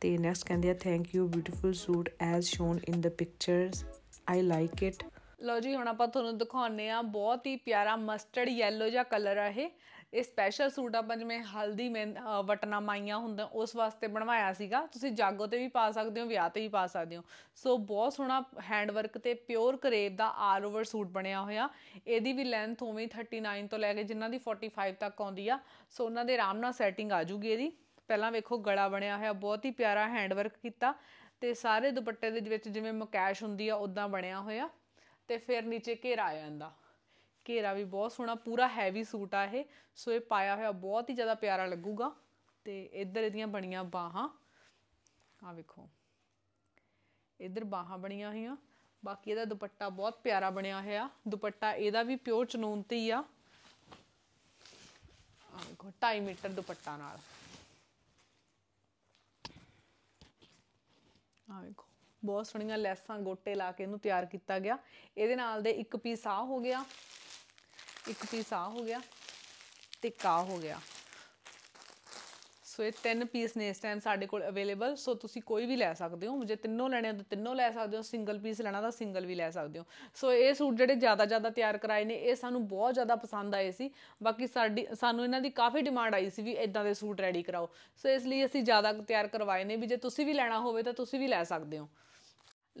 A: ਤੇ ਨੈਕਸਟ ਕਹਿੰਦੇ ਆ thank you beautiful suit as shown in the pictures I like it ਲੋ ਜੀ ਹੁਣ ਆਪਾਂ ਤੁਹਾਨੂੰ ਦਿਖਾਉਣੇ ਆ ਬਹੁਤ ਹੀ ਪਿਆਰਾ ਮਸਟਰਡ ਯੈਲੋ ਜਿਹਾ ਕਲਰ ਆ ਇਹ ਇਹ ਸਪੈਸ਼ਲ ਸੂਟ ਆਪਾਂ ਜਿਵੇਂ ਹਲਦੀ ਮੈਂ ਵਟਨਾ ਮਾਈਆਂ ਹੁੰਦਾ ਉਸ ਵਾਸਤੇ ਬਣਵਾਇਆ ਸੀਗਾ ਤੁਸੀਂ ਜਾਗੋ ਤੇ ਵੀ ਪਾ ਸਕਦੇ ਹੋ ਵਿਆਹ ਤੇ ਵੀ ਪਾ ਸਕਦੇ ਹੋ ਸੋ ਬਹੁਤ ਸੋਹਣਾ ਹੈਂਡ ਵਰਕ ਤੇ ਪਿਓਰ ਕਰੇਪ ਦਾ ਆਲ ਓਵਰ ਸੂਟ ਬਣਿਆ ਹੋਇਆ ਇਹਦੀ ਵੀ ਲੈਂਥ ਉਵੇਂ 39 ਤੋਂ ਲੈ ਕੇ ਜਿਨ੍ਹਾਂ ਦੀ 45 ਤੱਕ ਆਉਂਦੀ ਆ ਸੋ ਉਹਨਾਂ ਦੇ ਆਰਾਮ ਨਾਲ ਸੈਟਿੰਗ ਆ ਜੂਗੀ ਇਹਦੀ ਪਹਿਲਾਂ ਵੇਖੋ ਗਲਾ ਬਣਿਆ ਹੋਇਆ ਬਹੁਤ ਹੀ ਪਿਆਰਾ ਹੈਂਡ ਵਰਕ ਕੀਤਾ ਤੇ ਸਾਰੇ ਦੁਪੱਟੇ ਦੇ ਵਿੱਚ ਜਿਵੇਂ ਮਕੈਸ਼ ਹੁੰਦੀ ਆ ਉਦਾਂ ਬਣਿਆ ਹੋਇਆ ਤੇ ਫਿਰ ਨੀਚੇ ਘੇਰਾ ਆ ਜਾਂਦਾ ਘੇਰਾ ਵੀ ਬਹੁਤ ਸੋਹਣਾ ਪੂਰਾ ਹੈਵੀ ਸੂਟ ਆ ਇਹ ਸੋ ਇਹ ਪਾਇਆ ਹੋਇਆ ਬਹੁਤ ਹੀ ਜ਼ਿਆਦਾ ਪਿਆਰਾ ਲੱਗੂਗਾ ਤੇ ਇੱਧਰ ਇਹਦੀਆਂ ਬਣੀਆਂ ਬਾਹਾਂ ਆ ਵੇਖੋ ਇੱਧਰ ਬਾਹਾਂ ਬਣੀਆਂ ਹੋਈਆਂ ਬਾਕੀ ਇਹਦਾ ਦੁਪੱਟਾ ਬਹੁਤ ਪਿਆਰਾ ਬਣਿਆ ਹੋਇਆ ਦੁਪੱਟਾ ਇਹਦਾ ਵੀ ਪਿਓਰ ਚਨੂਨ ਤੇ ਹੀ ਆ ਆ ਵੇਖੋ 2.5 ਮੀਟਰ ਦੁਪੱਟਾ ਨਾਲ ਆ ਵੇਖੋ ਬਹੁਤ ਸੋਹਣੀਆਂ ਲੈਸਾਂ ਗੋਟੇ ਲਾ ਕੇ ਇਹਨੂੰ ਤਿਆਰ ਕੀਤਾ ਗਿਆ ਇਹਦੇ ਨਾਲ ਦੇ ਇੱਕ ਪੀਸ ਆ ਹੋ ਗਿਆ ਇੱਕ ਪੀਸ ਆ ਹੋ ਗਿਆ ਤੇ ਕਾ ਹੋ ਗਿਆ ਸੋ ਇਹ ਤਿੰਨ ਪੀਸ ਨੇ ਇਸ ਟਾਈਮ ਸਾਡੇ ਕੋਲ ਅਵੇਲੇਬਲ ਸੋ ਤੁਸੀਂ ਕੋਈ ਵੀ ਲੈ ਸਕਦੇ ਹੋ ਜੇ ਤਿੰਨੋਂ ਲੈਣੇ ਤਾਂ ਤਿੰਨੋਂ ਲੈ ਸਕਦੇ ਹੋ ਸਿੰਗਲ ਪੀਸ ਲੈਣਾ ਤਾਂ ਸਿੰਗਲ ਵੀ ਲੈ ਸਕਦੇ ਹੋ ਸੋ ਇਹ ਸੂਟ ਜਿਹੜੇ ਜ਼ਿਆਦਾ ਜ਼ਿਆਦਾ ਤਿਆਰ ਕਰਾਏ ਨੇ ਇਹ ਸਾਨੂੰ ਬਹੁਤ ਜ਼ਿਆਦਾ ਪਸੰਦ ਆਏ ਸੀ ਬਾਕੀ ਸਾਡੀ ਸਾਨੂੰ ਇਹਨਾਂ ਦੀ ਕਾਫੀ ਡਿਮਾਂਡ ਆਈ ਸੀ ਵੀ ਇਦਾਂ ਦੇ ਸੂਟ ਰੈਡੀ ਕਰਾਓ ਸੋ ਇਸ ਲਈ ਅਸੀਂ ਜ਼ਿਆਦਾ ਤਿਆਰ ਕਰਵਾਏ ਨੇ ਵੀ ਜੇ ਤੁਸੀਂ ਵੀ ਲੈਣਾ ਹੋਵੇ ਤਾਂ ਤੁਸੀਂ ਵੀ ਲੈ ਸਕਦੇ ਹੋ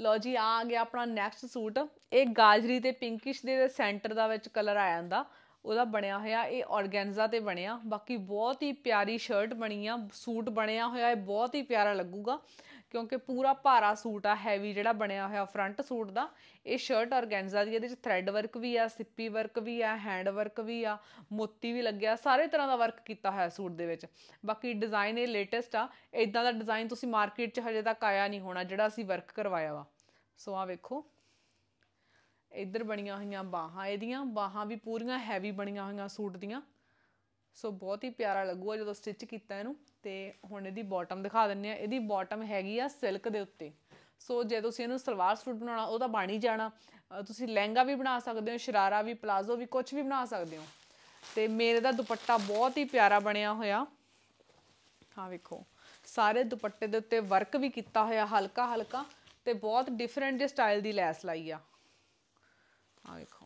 A: ਲੋ ਜੀ ਆ ਗਿਆ ਆਪਣਾ ਨੈਕਸਟ ਸੂਟ ਇਹ ਗਾਜਰੀ ਤੇ ਪਿੰਕਿਸ਼ ਦੇ ਸੈਂਟਰ ਦਾ ਵਿੱਚ ਕਲਰ ਆ ਜਾਂਦਾ ਉਹਦਾ ਬਣਿਆ ਹੋਇਆ ਇਹ ਆਰਗੈਂਜ਼ਾ ਤੇ ਬਣਿਆ ਬਾਕੀ ਬਹੁਤ ਹੀ ਪਿਆਰੀ ਸ਼ਰਟ ਬਣੀ ਆ ਸੂਟ ਬਣਿਆ ਹੋਇਆ ਇਹ ਬਹੁਤ ਹੀ ਪਿਆਰਾ ਲੱਗੂਗਾ ਕਿਉਂਕਿ ਪੂਰਾ ਭਾਰਾ ਸੂਟ ਆ ਹੈਵੀ ਜਿਹੜਾ ਬਣਿਆ ਹੋਇਆ ਫਰੰਟ ਸੂਟ ਦਾ ਇਹ ਸ਼ਰਟ ਆਰਗੈਂਜ਼ਾ ਦੀ ਇਹਦੇ ਵਿੱਚ ਥ੍ਰੈਡ ਵਰਕ ਵੀ ਆ ਸਿੱਪੀ ਵਰਕ ਵੀ ਆ ਹੈਂਡ ਵਰਕ ਵੀ ਆ ਮੋਤੀ ਵੀ ਲੱਗਿਆ ਸਾਰੇ ਤਰ੍ਹਾਂ ਦਾ ਵਰਕ ਕੀਤਾ ਹੋਇਆ ਸੂਟ ਦੇ ਵਿੱਚ ਬਾਕੀ ਡਿਜ਼ਾਈਨ ਇਹ ਲੇਟੈਸਟ ਆ ਇਦਾਂ ਦਾ ਡਿਜ਼ਾਈਨ ਤੁਸੀਂ ਮਾਰਕੀਟ 'ਚ ਹਜੇ ਤੱਕ ਆਇਆ ਨਹੀਂ ਹੋਣਾ ਜਿਹੜਾ ਅਸੀਂ ਵਰਕ ਕਰਵਾਇਆ ਵਾ ਸੋ ਆ ਵੇਖੋ ਇੱਧਰ ਬਣੀਆਂ ਹੋਈਆਂ ਬਾਹਾਂ ਇਹਦੀਆਂ ਬਾਹਾਂ ਵੀ ਪੂਰੀਆਂ ਹੈਵੀ ਬਣੀਆਂ ਹੋਈਆਂ ਸੂਟ ਦੀਆਂ ਸੋ ਬਹੁਤ ਹੀ ਪਿਆਰਾ ਲੱਗੂਗਾ ਜਦੋਂ ਸਟਿਚ ਕੀਤਾ ਇਹਨੂੰ ਤੇ ਹੁਣ ਇਹਦੀ ਬਾਟਮ ਦਿਖਾ ਦਿੰਨੇ ਆ ਇਹਦੀ ਬਾਟਮ ਹੈਗੀ ਆ ਸਿਲਕ ਦੇ ਉੱਤੇ ਸੋ ਜੇ ਤੁਸੀਂ ਇਹਨੂੰ ਸਲਵਾਰ ਸੂਟ ਬਣਾਉਣਾ ਉਹ ਤਾਂ ਬਣ ਹੀ ਜਾਣਾ ਤੁਸੀਂ ਲਹਿੰਗਾ ਵੀ ਬਣਾ ਸਕਦੇ ਹੋ ਸ਼ਰਾਰਾ ਵੀ ਪਲਾਜ਼ੋ ਵੀ ਕੁਝ ਵੀ ਬਣਾ ਸਕਦੇ ਹੋ ਤੇ ਮੇਰੇ ਦਾ ਦੁਪੱਟਾ ਬਹੁਤ ਹੀ ਪਿਆਰਾ ਬਣਿਆ ਹੋਇਆ ਹਾਂ ਵੇਖੋ ਸਾਰੇ ਦੁਪੱਟੇ ਦੇ ਉੱਤੇ ਵਰਕ ਵੀ ਕੀਤਾ ਹੋਇਆ ਹਲਕਾ ਹਲਕਾ ਤੇ ਬਹੁਤ ਡਿਫਰੈਂਟ ਜੇ ਸਟਾਈਲ ਦੀ ਲੈਸ ਲਾਈ ਆ ਆ ਵੇਖੋ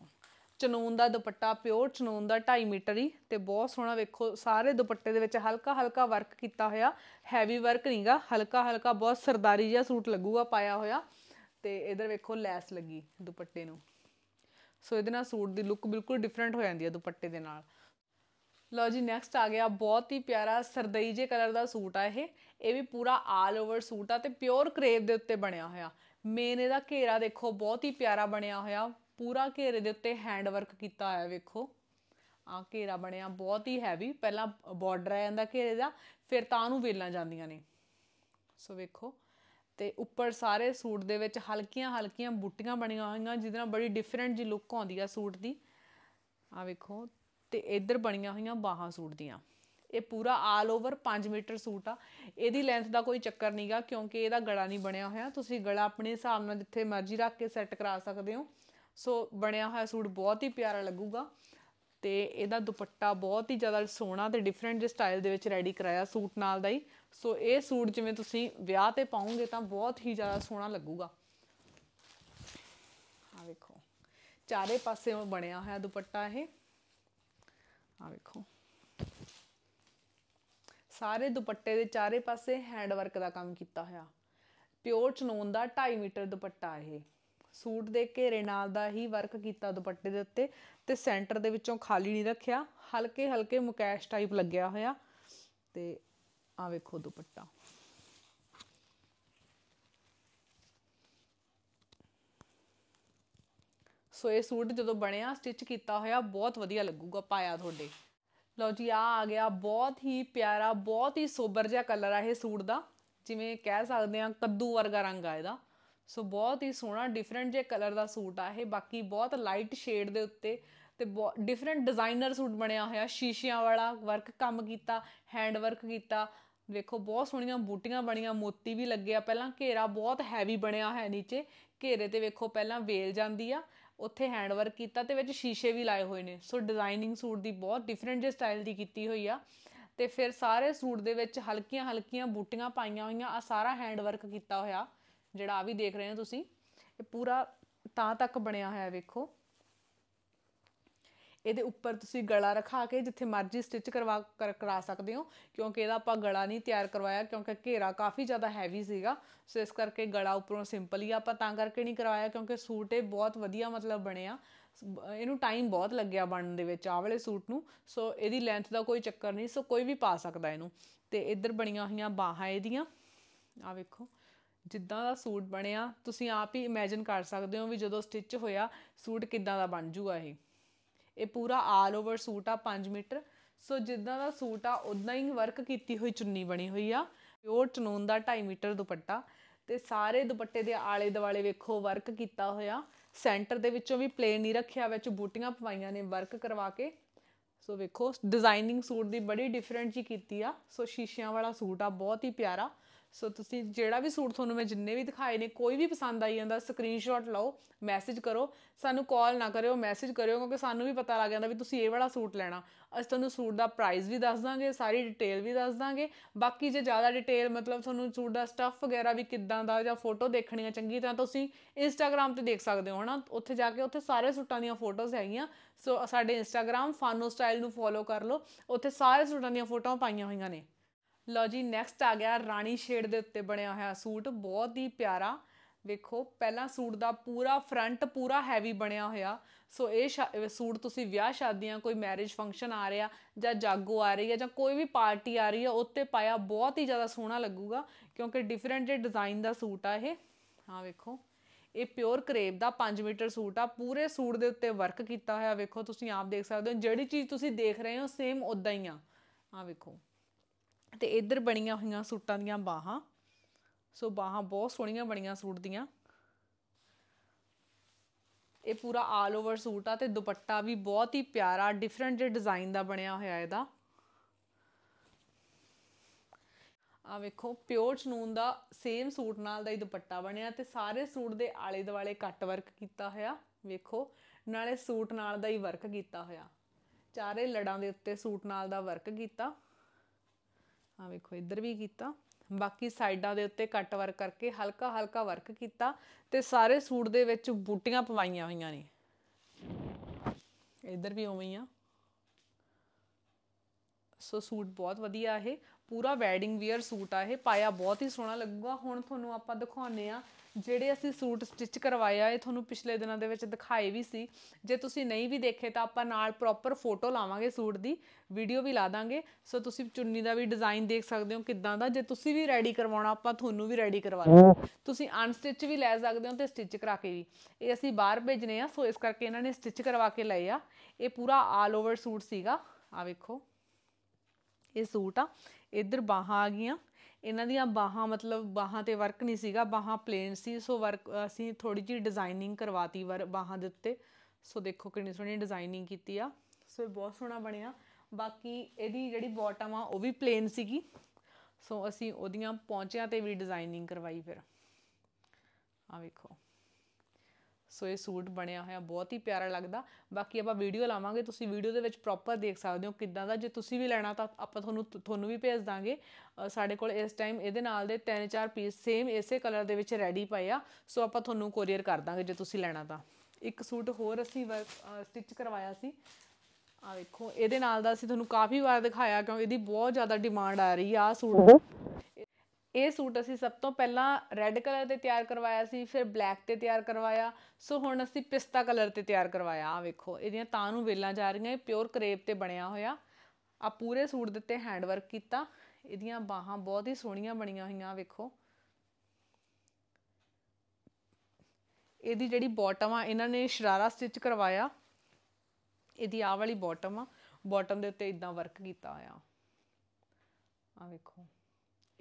A: ਚਨੂਨ ਦਾ ਦੁਪੱਟਾ ਪਿਓਰ ਚਨੂਨ ਦਾ 2.5 ਮੀਟਰ ਹੀ ਤੇ ਬਹੁਤ ਸੋਹਣਾ ਵੇਖੋ ਸਾਰੇ ਦੁਪੱਟੇ ਦੇ ਵਿੱਚ ਹਲਕਾ ਹਲਕਾ ਵਰਕ ਕੀਤਾ ਹੋਇਆ ਹੈਵੀ ਵਰਕ ਨਹੀਂਗਾ ਹਲਕਾ ਹਲਕਾ ਬਹੁਤ ਸਰਦਾਰੀ ਜਿਹਾ ਸੂਟ ਲੱਗੂਗਾ ਪਾਇਆ ਹੋਇਆ ਤੇ ਇਧਰ ਵੇਖੋ ਲੈਸ ਲੱਗੀ ਦੁਪੱਟੇ ਨੂੰ ਸੋ ਇਹਦੇ ਨਾਲ ਸੂਟ ਦੀ ਲੁੱਕ ਬਿਲਕੁਲ ਡਿਫਰੈਂਟ ਹੋ ਜਾਂਦੀ ਹੈ ਦੁਪੱਟੇ ਦੇ ਨਾਲ ਲਓ ਜੀ ਨੈਕਸਟ ਆ ਗਿਆ ਬਹੁਤ ਹੀ ਪਿਆਰਾ ਸਰਦਈ ਜੇ ਕਲਰ ਦਾ ਸੂਟ ਆ ਇਹ ਇਹ ਵੀ ਪੂਰਾ ਆਲ ਓਵਰ ਸੂਟ ਆ ਤੇ ਪਿਓਰ ਕਰੇਪ ਦੇ ਉੱਤੇ ਬਣਿਆ ਹੋਇਆ ਮੇਨ ਇਹਦਾ ਘੇਰਾ ਦੇਖੋ ਬਹੁਤ ਹੀ ਪਿਆਰਾ ਬਣਿਆ ਹੋਇਆ ਪੂਰਾ ਘੇਰੇ ਦੇ ਉੱਤੇ ਹੈਂਡ ਵਰਕ ਕੀਤਾ ਹੋਇਆ ਵੇਖੋ ਆ ਘੇਰਾ ਬਣਿਆ ਬਹੁਤ ਹੀ ਹੈਵੀ ਪਹਿਲਾਂ ਬਾਰਡਰ ਆ ਜਾਂਦਾ ਘੇਰੇ ਦਾ ਫਿਰ ਤਾਂ ਉਹਨੂੰ ਵੇਲਾਂ ਜਾਂਦੀਆਂ ਨੇ ਸੋ ਵੇਖੋ ਤੇ ਉੱਪਰ ਸਾਰੇ ਸੂਟ ਦੇ ਵਿੱਚ ਹਲਕੀਆਂ ਹਲਕੀਆਂ ਬੁੱਟੀਆਂ ਬਣੀਆਂ ਹੋਈਆਂ ਜਿਹਦੇ ਨਾਲ ਬੜੀ ਡਿਫਰੈਂਟ ਜੀ ਲੁੱਕ ਆਉਂਦੀ ਆ ਸੂਟ ਦੀ ਆ ਵੇਖੋ ਤੇ ਇੱਧਰ ਬਣੀਆਂ ਹੋਈਆਂ ਬਾਹਾਂ ਸੂਟ ਦੀਆਂ ਇਹ ਪੂਰਾ ਆਲ ਓਵਰ 5 ਮੀਟਰ ਸੂਟ ਆ ਇਹਦੀ ਲੈਂਥ ਦਾ ਕੋਈ ਚੱਕਰ ਨਹੀਂਗਾ ਕਿਉਂਕਿ ਇਹਦਾ ਗਲਾ ਨਹੀਂ ਬਣਿਆ ਹੋਇਆ ਤੁਸੀਂ ਗਲਾ ਆਪਣੇ ਹਿਸਾਬ ਨਾਲ ਜਿੱਥੇ ਮਰਜ਼ੀ ਰੱਖ ਕੇ ਸੈੱਟ ਕਰਾ ਸਕਦੇ ਹੋ ਸੋ ਬਣਿਆ ਹੋਇਆ ਸੂਟ ਬਹੁਤ ਹੀ ਪਿਆਰਾ ਲੱਗੂਗਾ ਤੇ ਇਹਦਾ ਦੁਪੱਟਾ ਬਹੁਤ ਹੀ ਜ਼ਿਆਦਾ ਸੋਹਣਾ ਤੇ ਡਿਫਰੈਂਟ ਜਿਹਾ ਸਟਾਈਲ ਦੇ ਵਿੱਚ ਰੈਡੀ ਕਰਾਇਆ ਸੂਟ ਨਾਲ ਦਾ ਹੀ ਸੋ ਇਹ ਸੂਟ ਜਿਵੇਂ ਤੁਸੀਂ ਵਿਆਹ ਤੇ ਪਾਉਂਗੇ ਤਾਂ ਬਹੁਤ ਹੀ ਜ਼ਿਆਦਾ ਸੋਹਣਾ ਲੱਗੂਗਾ ਆ ਵੇਖੋ ਚਾਰੇ ਪਾਸਿਓਂ ਬਣਿਆ ਹੋਇਆ ਦੁਪੱਟਾ ਇਹ ਆ ਵੇਖੋ ਸਾਰੇ ਦੁਪੱਟੇ ਦੇ ਚਾਰੇ ਪਾਸੇ ਹੈਂਡ ਵਰਕ ਦਾ ਕੰਮ ਕੀਤਾ ਹੋਇਆ ਪਿਓਰ ਚਨੋਨ ਦਾ 2.5 ਮੀਟਰ ਦੁਪੱਟਾ ਇਹ ਸੂਟ ਦੇ ਘੇਰੇ ਨਾਲ ਦਾ ਹੀ ਵਰਕ ਕੀਤਾ ਦੁਪੱਟੇ ਦੇ ਉੱਤੇ ਤੇ ਸੈਂਟਰ ਦੇ ਵਿੱਚੋਂ ਖਾਲੀ ਨਹੀਂ ਰੱਖਿਆ ਹਲਕੇ ਹਲਕੇ ਮੁਕੈਸ਼ ਟਾਈਪ ਲੱਗਿਆ ਹੋਇਆ ਤੇ ਆ ਵੇਖੋ ਦੁਪੱਟਾ ਸੋ ਇਹ ਸੂਟ ਜਦੋਂ ਬਣਿਆ ਸਟਿਚ ਕੀਤਾ ਹੋਇਆ ਬਹੁਤ ਵਧੀਆ ਲੱਗੂਗਾ ਪਾਇਆ ਤੁਹਾਡੇ ਲਓ ਜੀ ਆ ਆ ਗਿਆ ਬਹੁਤ ਹੀ ਪਿਆਰਾ ਬਹੁਤ ਹੀ ਸੋਬਰ ਜਿਹਾ ਕਲਰ ਆ ਇਹ ਸੂਟ ਦਾ ਜਿਵੇਂ ਕਹਿ ਸਕਦੇ ਆ ਕੱਦੂ ਵਰਗਾ ਰੰਗ ਆ ਇਹਦਾ ਸੋ ਬਹੁਤ ਹੀ ਸੋਹਣਾ ਡਿਫਰੈਂਟ ਜੇ ਕਲਰ ਦਾ ਸੂਟ ਆ ਇਹ ਬਾਕੀ ਬਹੁਤ ਲਾਈਟ ਸ਼ੇਡ ਦੇ ਉੱਤੇ ਤੇ ਡਿਫਰੈਂਟ ਡਿਜ਼ਾਈਨਰ ਸੂਟ ਬਣਿਆ ਹੋਇਆ ਸ਼ੀਸ਼ਿਆਂ ਵਾਲਾ ਵਰਕ ਕੰਮ ਕੀਤਾ ਹੈਂਡ ਵਰਕ ਕੀਤਾ ਵੇਖੋ ਬਹੁਤ ਸੋਹਣੀਆਂ ਬੂਟੀਆਂ ਬਣੀਆਂ ਮੋਤੀ ਵੀ ਲੱਗੇ ਆ ਪਹਿਲਾਂ ਘੇਰਾ ਬਹੁਤ ਹੈਵੀ ਬਣਿਆ ਹੋਇਆ ਨੀਚੇ ਘੇਰੇ ਤੇ ਵੇਖੋ ਪਹਿਲਾਂ ਵੇਲ ਜਾਂਦੀ ਆ ਉੱਥੇ ਹੈਂਡ ਵਰਕ ਕੀਤਾ ਤੇ ਵਿੱਚ ਸ਼ੀਸ਼ੇ ਵੀ ਲਾਏ ਹੋਏ ਨੇ ਸੋ ਡਿਜ਼ਾਈਨਿੰਗ ਸੂਟ ਦੀ ਬਹੁਤ ਡਿਫਰੈਂਟ ਜੇ ਸਟਾਈਲ ਦੀ ਕੀਤੀ ਹੋਈ ਆ ਤੇ ਫਿਰ ਸਾਰੇ ਸੂਟ ਦੇ ਵਿੱਚ ਹਲਕੀਆਂ ਹਲਕੀਆਂ ਬੂਟੀਆਂ ਪਾਈਆਂ ਹੋਈਆਂ ਆ ਸਾਰਾ ਹੈਂਡ ਵਰਕ ਕੀਤਾ ਹੋਇਆ ਜਿਹੜਾ ਆ ਵੀ ਦੇਖ ਰਹੇ ਹੋ ਤੁਸੀਂ ਇਹ ਪੂਰਾ ਤਾਂ ਤੱਕ ਬਣਿਆ ਹੋਇਆ ਵੇਖੋ ਇਹਦੇ ਉੱਪਰ ਤੁਸੀਂ ਗਲਾ ਰਖਾ ਕੇ ਜਿੱਥੇ ਮਰਜ਼ੀ ਸਟਿਚ ਕਰਵਾ ਕਰਾ ਸਕਦੇ ਹੋ ਕਿਉਂਕਿ ਇਹਦਾ ਆਪਾਂ ਗਲਾ ਨਹੀਂ ਤਿਆਰ ਕਰਵਾਇਆ ਕਿਉਂਕਿ ਘੇਰਾ ਕਾਫੀ ਜ਼ਿਆਦਾ ਹੈਵੀ ਸੀਗਾ ਸੋ ਇਸ ਕਰਕੇ ਗਲਾ ਉੱਪਰੋਂ ਸਿੰਪਲ ਹੀ ਆਪਾਂ ਤਾਂ ਕਰਕੇ ਨਹੀਂ ਕਰਵਾਇਆ ਕਿਉਂਕਿ ਸੂਟ ਇਹ ਬਹੁਤ ਵਧੀਆ ਮਤਲਬ ਬਣਿਆ ਇਹਨੂੰ ਟਾਈਮ ਬਹੁਤ ਲੱਗਿਆ ਬਣਨ ਦੇ ਵਿੱਚ ਆ ਵਾਲੇ ਸੂਟ ਨੂੰ ਸੋ ਇਹਦੀ ਲੈਂਥ ਦਾ ਕੋਈ ਚੱਕਰ ਨਹੀਂ ਸੋ ਕੋਈ ਵੀ ਪਾ ਸਕਦਾ ਇਹਨੂੰ ਤੇ ਇੱਧਰ ਬਣੀਆਂ ਹੋਈਆਂ ਬਾਹਾਂ ਇਹਦੀਆਂ ਆ ਵੇਖੋ ਜਿੱਦਾਂ ਦਾ ਸੂਟ ਬਣਿਆ ਤੁਸੀਂ ਆਪ ਹੀ ਇਮੇਜਿਨ ਕਰ ਸਕਦੇ ਹੋ ਵੀ ਜਦੋਂ ਸਟਿਚ ਹੋਇਆ ਸੂਟ ਕਿੱਦਾਂ ਦਾ ਬਣ ਜੂਗਾ ਇਹ ਇਹ ਪੂਰਾ ਆਲ ਓਵਰ ਸੂਟ ਆ 5 ਮੀਟਰ ਸੋ ਜਿੱਦਾਂ ਦਾ ਸੂਟ ਆ ਉਦਾਂ ਹੀ ਵਰਕ ਕੀਤੀ ਹੋਈ ਚੁੰਨੀ ਬਣੀ ਹੋਈ ਆ ਪਿਓਰ ਚਨੂਨ ਦਾ 2.5 ਮੀਟਰ ਦੁਪੱਟਾ ਤੇ ਸਾਰੇ ਦੁਪੱਟੇ ਦੇ ਆਲੇ ਦੁਆਲੇ ਵੇਖੋ ਵਰਕ ਕੀਤਾ ਹੋਇਆ ਸੈਂਟਰ ਦੇ ਵਿੱਚੋਂ ਵੀ ਪਲੇਨ ਨਹੀਂ ਰੱਖਿਆ ਵਿੱਚ ਬੂਟੀਆਂ ਪਵਾਈਆਂ ਨੇ ਵਰਕ ਕਰਵਾ ਕੇ ਸੋ ਵੇਖੋ ਡਿਜ਼ਾਈਨਿੰਗ ਸੂਟ ਦੀ ਬੜੀ ਡਿਫਰੈਂਟ ਜੀ ਕੀਤੀ ਆ ਸੋ ਸ਼ੀਸ਼ਿਆਂ ਵਾਲਾ ਸੂਟ ਆ ਬਹੁਤ ਹੀ ਪਿਆਰਾ ਸੋ ਤੁਸੀਂ ਜਿਹੜਾ ਵੀ ਸੂਟ ਤੁਹਾਨੂੰ ਮੈਂ ਜਿੰਨੇ ਵੀ ਦਿਖਾਏ ਨੇ ਕੋਈ ਵੀ ਪਸੰਦ ਆਈ ਜਾਂਦਾ ਸਕਰੀਨਸ਼ਾਟ ਲਓ ਮੈਸੇਜ ਕਰੋ ਸਾਨੂੰ ਕਾਲ ਨਾ ਕਰਿਓ ਮੈਸੇਜ ਕਰਿਓ ਕਿਉਂਕਿ ਸਾਨੂੰ ਵੀ ਪਤਾ ਲੱਗ ਜਾਂਦਾ ਵੀ ਤੁਸੀਂ ਇਹ ਵਾਲਾ ਸੂਟ ਲੈਣਾ ਅਸੀਂ ਤੁਹਾਨੂੰ ਸੂਟ ਦਾ ਪ੍ਰਾਈਸ ਵੀ ਦੱਸ ਦਾਂਗੇ ਸਾਰੀ ਡਿਟੇਲ ਵੀ ਦੱਸ ਦਾਂਗੇ ਬਾਕੀ ਜੇ ਜ਼ਿਆਦਾ ਡਿਟੇਲ ਮਤਲਬ ਤੁਹਾਨੂੰ ਸੂਟ ਦਾ ਸਟੱਫ ਵਗੈਰਾ ਵੀ ਕਿੱਦਾਂ ਦਾ ਜਾਂ ਫੋਟੋ ਦੇਖਣੀ ਹੈ ਚੰਗੀ ਤਾਂ ਤੁਸੀਂ ਇੰਸਟਾਗ੍ਰam ਤੇ ਦੇਖ ਸਕਦੇ ਹੋ ਹਨਾ ਉੱਥੇ ਜਾ ਕੇ ਉੱਥੇ ਸਾਰੇ ਸੂਟਾਂ ਦੀਆਂ ਫੋਟੋਜ਼ ਹੈਗੀਆਂ ਸੋ ਸਾਡੇ ਇੰਸਟਾਗ੍ਰam ਫਾਨੋ ਸਟਾਈਲ ਨੂੰ ਫੋਲੋ ਕਰ ਲਓ ਉੱਥੇ ਸਾਰੇ ਸੂਟਾਂ ਦੀਆਂ ਫੋਟੋਆਂ ਪਾਈਆਂ ਹੋਈਆਂ ਨੇ ਲਓ ਜੀ ਨੈਕਸਟ ਆ ਗਿਆ ਰਾਣੀ ਸ਼ੇਡ ਦੇ ਉੱਤੇ ਬਣਿਆ ਹੋਇਆ ਸੂਟ ਬਹੁਤ ਹੀ ਪਿਆਰਾ ਵੇਖੋ ਪਹਿਲਾ ਸੂਟ ਦਾ ਪੂਰਾ ਫਰੰਟ ਪੂਰਾ ਹੈਵੀ ਬਣਿਆ ਹੋਇਆ ਸੋ ਇਹ ਸੂਟ ਤੁਸੀਂ ਵਿਆਹ ਸ਼ਾਦੀਆਂ ਕੋਈ ਮੈਰਿਜ ਫੰਕਸ਼ਨ ਆ ਰਿਹਾ ਜਾਂ ਜਾਗੋ ਆ ਰਹੀ ਹੈ ਜਾਂ ਕੋਈ ਵੀ ਪਾਰਟੀ ਆ ਰਹੀ ਹੈ ਉੱਤੇ ਪਾਇਆ ਬਹੁਤ ਹੀ ਜ਼ਿਆਦਾ ਸੋਹਣਾ ਲੱਗੂਗਾ ਕਿਉਂਕਿ ਡਿਫਰੈਂਟ ਜੇ ਡਿਜ਼ਾਈਨ ਦਾ ਸੂਟ ਆ ਇਹ ਹਾਂ ਵੇਖੋ ਇਹ ਪਿਓਰ ਕਰੇਪ ਦਾ 5 ਮੀਟਰ ਸੂਟ ਆ ਪੂਰੇ ਸੂਟ ਦੇ ਉੱਤੇ ਵਰਕ ਕੀਤਾ ਹੋਇਆ ਵੇਖੋ ਤੁਸੀਂ ਆਪ ਦੇਖ ਸਕਦੇ ਹੋ ਜਿਹੜੀ ਚੀਜ਼ ਤੁਸੀਂ ਦੇਖ ਰਹੇ ਹੋ ਸੇਮ ਉਦਾਂ ਹੀ ਆ ਆ ਵੇਖੋ ਤੇ ਇੱਧਰ ਬਣੀਆਂ ਹੋਈਆਂ ਸੂਟਾਂ ਦੀਆਂ ਬਾਹਾਂ ਸੋ ਬਾਹਾਂ ਬਹੁਤ ਸੋਹਣੀਆਂ ਬਣੀਆਂ ਸੂਟ ਦੀਆਂ ਇਹ ਪੂਰਾ ਆਲ ਓਵਰ ਸੂਟ ਆ ਤੇ ਦੁਪੱਟਾ ਵੀ ਬਹੁਤ ਹੀ ਪਿਆਰਾ ਡਿਫਰੈਂਟ ਜੇ ਡਿਜ਼ਾਈਨ ਦਾ ਬਣਿਆ ਹੋਇਆ ਇਹਦਾ ਆ ਵੇਖੋ ਪਿਓਰ ਚਨੂਨ ਦਾ ਸੇਮ ਸੂਟ ਨਾਲ ਦਾ ਹੀ ਦੁਪੱਟਾ ਬਣਿਆ ਤੇ ਸਾਰੇ ਸੂਟ ਦੇ ਆਲੇ ਦੁਆਲੇ ਕੱਟ ਵਰਕ ਕੀਤਾ ਹੋਇਆ ਵੇਖੋ ਨਾਲੇ ਸੂਟ ਨਾਲ ਦਾ ਹੀ ਵਰਕ ਕੀਤਾ ਹੋਇਆ ਚਾਰੇ ਲੜਾਂ ਦੇ ਉੱਤੇ ਸੂਟ ਨਾਲ ਦਾ ਵਰਕ ਕੀਤਾ ਆ ਵੇਖੋ ਇੱਧਰ ਵੀ ਕੀਤਾ ਬਾਕੀ ਸਾਈਡਾਂ ਦੇ ਉੱਤੇ ਕੱਟ ਵਰਕ ਕਰਕੇ ਹਲਕਾ ਹਲਕਾ ਵਰਕ ਕੀਤਾ ਤੇ ਸਾਰੇ ਸੂਟ ਦੇ ਵਿੱਚ ਬੂਟੀਆਂ ਪਵਾਈਆਂ ਹੋਈਆਂ ਨੇ ਇੱਧਰ ਵੀ ਉਵੇਂ ਹੀ ਆ ਸੋ ਸੂਟ ਬਹੁਤ ਵਧੀਆ ਹੈ ਪੂਰਾ ਵੈਡਿੰਗ ਵੇਅਰ ਸੂਟ ਆ ਇਹ ਪਾਇਆ ਬਹੁਤ ਹੀ ਸੋਹਣਾ ਲੱਗੂਗਾ ਹੁਣ ਤੁਹਾਨੂੰ ਆਪਾਂ ਦਿਖਾਉਨੇ ਆ ਜਿਹੜੇ ਅਸੀਂ ਸੂਟ ਸਟਿਚ ਕਰਵਾਇਆ ਇਹ ਤੁਹਾਨੂੰ ਪਿਛਲੇ ਦਿਨਾਂ ਦੇ ਵਿੱਚ ਦਿਖਾਏ ਵੀ ਸੀ ਜੇ ਤੁਸੀਂ ਨਹੀਂ ਵੀ ਦੇਖੇ ਤਾਂ ਆਪਾਂ ਨਾਲ ਪ੍ਰੋਪਰ ਫੋਟੋ ਲਾਵਾਂਗੇ ਸੂਟ ਦੀ ਵੀਡੀਓ ਵੀ ਲਾ ਦਾਂਗੇ ਸੋ ਤੁਸੀਂ ਚੁੰਨੀ ਦਾ ਵੀ ਡਿਜ਼ਾਈਨ ਦੇਖ ਸਕਦੇ ਹੋ ਕਿੱਦਾਂ ਦਾ ਜੇ ਤੁਸੀਂ ਵੀ ਰੈਡੀ ਕਰਵਾਉਣਾ ਆਪਾਂ ਤੁਹਾਨੂੰ ਵੀ ਰੈਡੀ ਕਰਵਾ ਦਾਂਗੇ ਤੁਸੀਂ ਅਨਸਟਿਚ ਵੀ ਲੈ ਸਕਦੇ ਹੋ ਤੇ ਸਟਿਚ ਕਰਾ ਕੇ ਵੀ ਇਹ ਅਸੀਂ ਬਾਹਰ ਭੇਜਨੇ ਆ ਸੋ ਇਸ ਕਰਕੇ ਇਹਨਾਂ ਨੇ ਸਟਿਚ ਕਰਵਾ ਕੇ ਲਏ ਆ ਇਹ ਪੂਰਾ ਆਲ ਓਵਰ ਸੂਟ ਸੀਗਾ ਆ ਵੇਖੋ ਇਹ ਸੂਟ ਆ ਇੱਧਰ ਬਾਹਾਂ ਆ ਗਈਆਂ ਇਹਨਾਂ ਦੀਆਂ ਬਾਹਾਂ ਮਤਲਬ ਬਾਹਾਂ ਤੇ ਵਰਕ ਨਹੀਂ ਸੀਗਾ ਬਾਹਾਂ ਪਲੇਨ ਸੀ ਸੋ ਵਰਕ ਅਸੀਂ ਥੋੜੀ ਜਿਹੀ ਡਿਜ਼ਾਈਨਿੰਗ ਕਰਵਾਤੀ ਵਰ ਬਾਹਾਂ ਦੇ ਉੱਤੇ ਸੋ ਦੇਖੋ ਕਿੰਨੀ ਸੋਹਣੀ ਡਿਜ਼ਾਈਨਿੰਗ ਕੀਤੀ ਆ ਸੋ ਇਹ ਬਹੁਤ ਸੋਹਣਾ ਬਣਿਆ ਬਾਕੀ ਇਹਦੀ ਜਿਹੜੀ ਬਾਟਮ ਆ ਉਹ ਵੀ ਪਲੇਨ ਸੀਗੀ ਸੋ ਅਸੀਂ ਉਹਦੀਆਂ ਪੌਂਚਿਆਂ ਤੇ ਵੀ ਡਿਜ਼ਾਈਨਿੰਗ ਕਰਵਾਈ ਫਿਰ ਆ ਵੇਖੋ ਸੋ ਇਹ ਸੂਟ ਬਣਿਆ ਹੋਇਆ ਬਹੁਤ ਹੀ ਪਿਆਰਾ ਲੱਗਦਾ ਬਾਕੀ ਆਪਾਂ ਵੀਡੀਓ ਲਾਵਾਂਗੇ ਤੁਸੀਂ ਵੀਡੀਓ ਦੇ ਵਿੱਚ ਪ੍ਰੋਪਰ ਦੇਖ ਸਕਦੇ ਹੋ ਕਿੱਦਾਂ ਦਾ ਜੇ ਤੁਸੀਂ ਵੀ ਲੈਣਾ ਤਾਂ ਆਪਾਂ ਤੁਹਾਨੂੰ ਤੁਹਾਨੂੰ ਵੀ ਭੇਜ ਦਾਂਗੇ ਸਾਡੇ ਕੋਲ ਇਸ ਟਾਈਮ ਇਹਦੇ ਨਾਲ ਦੇ 3-4 ਪੀਸ ਸੇਮ ਇਸੇ ਕਲਰ ਦੇ ਵਿੱਚ ਰੈਡੀ ਪਏ ਆ ਸੋ ਆਪਾਂ ਤੁਹਾਨੂੰ ਕੋਰੀਅਰ ਕਰ ਦਾਂਗੇ ਜੇ ਤੁਸੀਂ ਲੈਣਾ ਤਾਂ ਇੱਕ ਸੂਟ ਹੋਰ ਅਸੀਂ ਵਰਕ ਸਟਿਚ ਕਰਵਾਇਆ ਸੀ ਆ ਵੇਖੋ ਇਹਦੇ ਨਾਲ ਦਾ ਅਸੀਂ ਤੁਹਾਨੂੰ ਕਾਫੀ ਵਾਰ ਦਿਖਾਇਆ ਕਿਉਂਕਿ ਇਹਦੀ ਬਹੁਤ ਜ਼ਿਆਦਾ ਡਿਮਾਂਡ ਆ ਰਹੀ ਆ ਆ ਸੂਟ ਇਹ ਸੂਟ ਅਸੀਂ ਸਭ ਤੋਂ ਪਹਿਲਾਂ ਰੈੱਡ ਕਲਰ ਤੇ ਤਿਆਰ ਕਰਵਾਇਆ ਸੀ ਫਿਰ ਬਲੈਕ ਤੇ ਤਿਆਰ ਕਰਵਾਇਆ ਸੋ ਹੁਣ ਅਸੀਂ ਪਿਸਤਾ ਕਲਰ ਤੇ ਤਿਆਰ ਕਰਵਾਇਆ ਆ ਵੇਖੋ ਇਹਦੀਆਂ ਤਾਂ ਨੂੰ ਵੇਲਾਂ ਜਾ ਰਹੀਆਂ ਇਹ ਪਿਓਰ ਕਰੇਪ ਤੇ ਬਣਿਆ ਹੋਇਆ ਆ ਪੂਰੇ ਸੂਟ ਦੇ ਉੱਤੇ ਹੈਂਡ ਵਰਕ ਕੀਤਾ ਇਹਦੀਆਂ ਬਾਹਾਂ ਬਹੁਤ ਹੀ ਸੋਹਣੀਆਂ ਬਣੀਆਂ ਹੋਈਆਂ ਵੇਖੋ ਇਹਦੀ ਜਿਹੜੀ ਬਾਟਮ ਆ ਇਹਨਾਂ ਨੇ ਸ਼ਰਾਰਾ ਸਟਿਚ ਕਰਵਾਇਆ ਇਹਦੀ ਆ ਵਾਲੀ ਬਾਟਮ ਆ ਬਾਟਮ ਦੇ ਉੱਤੇ ਇਦਾਂ ਵਰਕ ਕੀਤਾ ਆ ਆ ਵੇਖੋ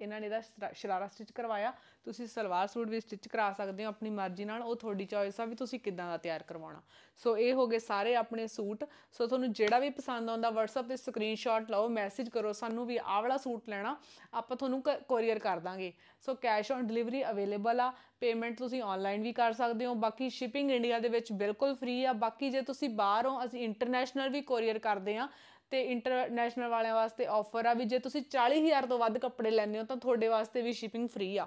A: ਇਹਨਾਂ ਨੇ ਦਾ ਸ਼ਰਾਰਾ ਸਟਿਚ ਕਰਵਾਇਆ ਤੁਸੀਂ ਸਲਵਾਰ ਸੂਟ ਵੀ ਸਟਿਚ ਕਰਾ ਸਕਦੇ ਹੋ ਆਪਣੀ ਮਰਜ਼ੀ ਨਾਲ ਉਹ ਤੁਹਾਡੀ ਚੋਇਸ ਆ ਵੀ ਤੁਸੀਂ ਕਿੱਦਾਂ ਦਾ ਤਿਆਰ ਕਰਵਾਉਣਾ ਸੋ ਇਹ ਹੋ ਗਏ ਸਾਰੇ ਆਪਣੇ ਸੂਟ ਸੋ ਤੁਹਾਨੂੰ ਜਿਹੜਾ ਵੀ ਪਸੰਦ ਆਉਂਦਾ WhatsApp ਤੇ ਸਕਰੀਨਸ਼ਾਟ ਲਓ ਮੈਸੇਜ ਕਰੋ ਸਾਨੂੰ ਵੀ ਆਹ ਵਾਲਾ ਸੂਟ ਲੈਣਾ ਆਪਾਂ ਤੁਹਾਨੂੰ ਕੋਰੀਅਰ ਕਰ ਦਾਂਗੇ so cash on delivery available ਆ ਪੇਮੈਂਟ ਤੁਸੀਂ ਆਨਲਾਈਨ ਵੀ ਕਰ ਸਕਦੇ ਹੋ ਬਾਕੀ ਸ਼ਿਪਿੰਗ ਇੰਡੀਆ ਦੇ ਵਿੱਚ ਬਿਲਕੁਲ ਫ੍ਰੀ ਆ ਬਾਕੀ ਜੇ ਤੁਸੀਂ ਬਾਹਰੋਂ ਅਸੀਂ ਇੰਟਰਨੈਸ਼ਨਲ ਵੀ ਕੋਰੀਅਰ ਕਰਦੇ ਆ ਤੇ ਇੰਟਰਨੈਸ਼ਨਲ ਵਾਲਿਆਂ ਵਾਸਤੇ ਆਫਰ ਆ ਵੀ ਜੇ ਤੁਸੀਂ 40000 ਤੋਂ ਵੱਧ ਕੱਪੜੇ ਲੈਣੇ ਹੋ ਤਾਂ ਤੁਹਾਡੇ ਵਾਸਤੇ ਵੀ ਸ਼ਿਪਿੰਗ ਫ੍ਰੀ ਆ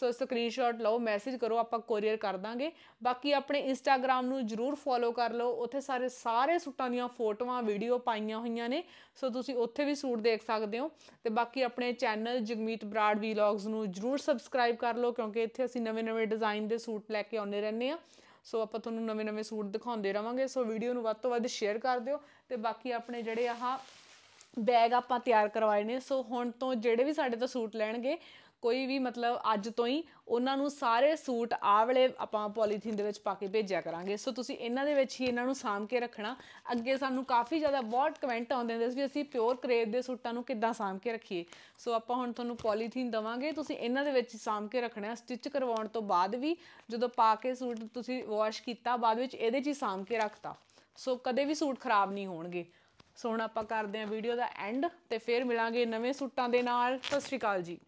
A: ਸੋ ਸਕਰੀਨਸ਼ਾਟ ਲਓ ਮੈਸੇਜ ਕਰੋ ਆਪਾਂ ਕੋਰੀਅਰ ਕਰ ਦਾਂਗੇ ਬਾਕੀ ਆਪਣੇ ਇੰਸਟਾਗ੍ਰam ਨੂੰ ਜਰੂਰ ਫੋਲੋ ਕਰ ਲਓ ਉੱਥੇ ਸਾਰੇ ਸਾਰੇ ਸੂਟਾਂ ਦੀਆਂ ਫੋਟੋਆਂ ਵੀਡੀਓ ਪਾਈਆਂ ਹੋਈਆਂ ਨੇ ਸੋ ਤੁਸੀਂ ਉੱਥੇ ਵੀ ਸੂਟ ਦੇਖ ਸਕਦੇ ਹੋ ਤੇ ਬਾਕੀ ਆਪਣੇ ਚੈਨਲ ਜਗਮੀਤ ਬਰਾੜ ਵੀਲੌਗਸ ਨੂੰ ਜਰੂਰ ਸਬਸਕ੍ਰਾਈਬ ਕਰ ਲਓ ਕਿਉਂਕਿ ਇੱਥੇ ਅਸੀਂ ਨਵੇਂ-ਨਵੇਂ ਡਿਜ਼ਾਈਨ ਦੇ ਸੂਟ ਲੈ ਕੇ ਆਉਂਦੇ ਰਹਿੰਦੇ ਆ ਸੋ ਆਪਾਂ ਤੁਹਾਨੂੰ ਨਵੇਂ-ਨਵੇਂ ਸੂਟ ਦਿਖਾਉਂਦੇ ਰਵਾਂਗੇ ਸੋ ਵੀਡੀਓ ਨੂੰ ਵੱਧ ਤੋਂ ਵੱਧ ਸ਼ੇਅਰ ਕਰ ਦਿਓ ਤੇ ਬਾਕੀ ਆਪਣੇ ਜਿਹੜੇ ਆਹ ਬੈਗ ਆਪਾਂ ਤਿਆਰ ਕਰਵਾਏ ਨੇ ਸੋ ਹੁਣ ਤੋਂ ਜਿਹੜੇ ਵੀ ਸਾਡੇ ਤੋਂ ਸੂਟ ਲੈਣਗੇ ਕੋਈ ਵੀ ਮਤਲਬ ਅੱਜ ਤੋਂ ਹੀ ਉਹਨਾਂ ਨੂੰ ਸਾਰੇ ਸੂਟ ਆ ਵਲੇ ਆਪਾਂ ਪੋਲੀਥੀਨ ਦੇ ਵਿੱਚ ਪਾ ਕੇ ਭੇਜਿਆ ਕਰਾਂਗੇ ਸੋ ਤੁਸੀਂ ਇਹਨਾਂ ਦੇ ਵਿੱਚ ਹੀ ਇਹਨਾਂ ਨੂੰ ਸਾਂਭ ਕੇ ਰੱਖਣਾ ਅੱਗੇ ਸਾਨੂੰ ਕਾਫੀ ਜ਼ਿਆਦਾ ਬਹੁਤ ਕਮੈਂਟ ਆਉਂਦੇ ਹੁੰਦੇ ਸੀ ਵੀ ਅਸੀਂ ਪਿਓਰ ਕਰੇਪ ਦੇ ਸੂਟਾਂ ਨੂੰ ਕਿੱਦਾਂ ਸਾਂਭ ਕੇ ਰੱਖੀਏ ਸੋ ਆਪਾਂ ਹੁਣ ਤੁਹਾਨੂੰ ਪੋਲੀਥੀਨ ਦਵਾਂਗੇ ਤੁਸੀਂ ਇਹਨਾਂ ਦੇ ਵਿੱਚ ਸਾਂਭ ਕੇ ਰੱਖਣਾ ਸਟਿਚ ਕਰਵਾਉਣ ਤੋਂ ਬਾਅਦ ਵੀ ਜਦੋਂ ਪਾ ਕੇ ਸੂਟ ਤੁਸੀਂ ਵਾਸ਼ ਕੀਤਾ ਬਾਅਦ ਵਿੱਚ ਇਹਦੇ 'ਚ ਹੀ ਸਾਂਭ ਕੇ ਰੱਖਤਾ ਸੋ ਕਦੇ ਵੀ ਸੂਟ ਖਰਾਬ ਨਹੀਂ ਹੋਣਗੇ ਸੋ ਹੁਣ ਆਪਾਂ ਕਰਦੇ ਆਂ ਵੀਡੀਓ ਦਾ ਐਂਡ ਤੇ ਫੇਰ ਮਿਲਾਂਗੇ ਨਵੇਂ ਸੂਟਾਂ ਦੇ ਨਾਲ ਸਤਿ ਸ਼੍ਰੀ ਅਕਾਲ ਜੀ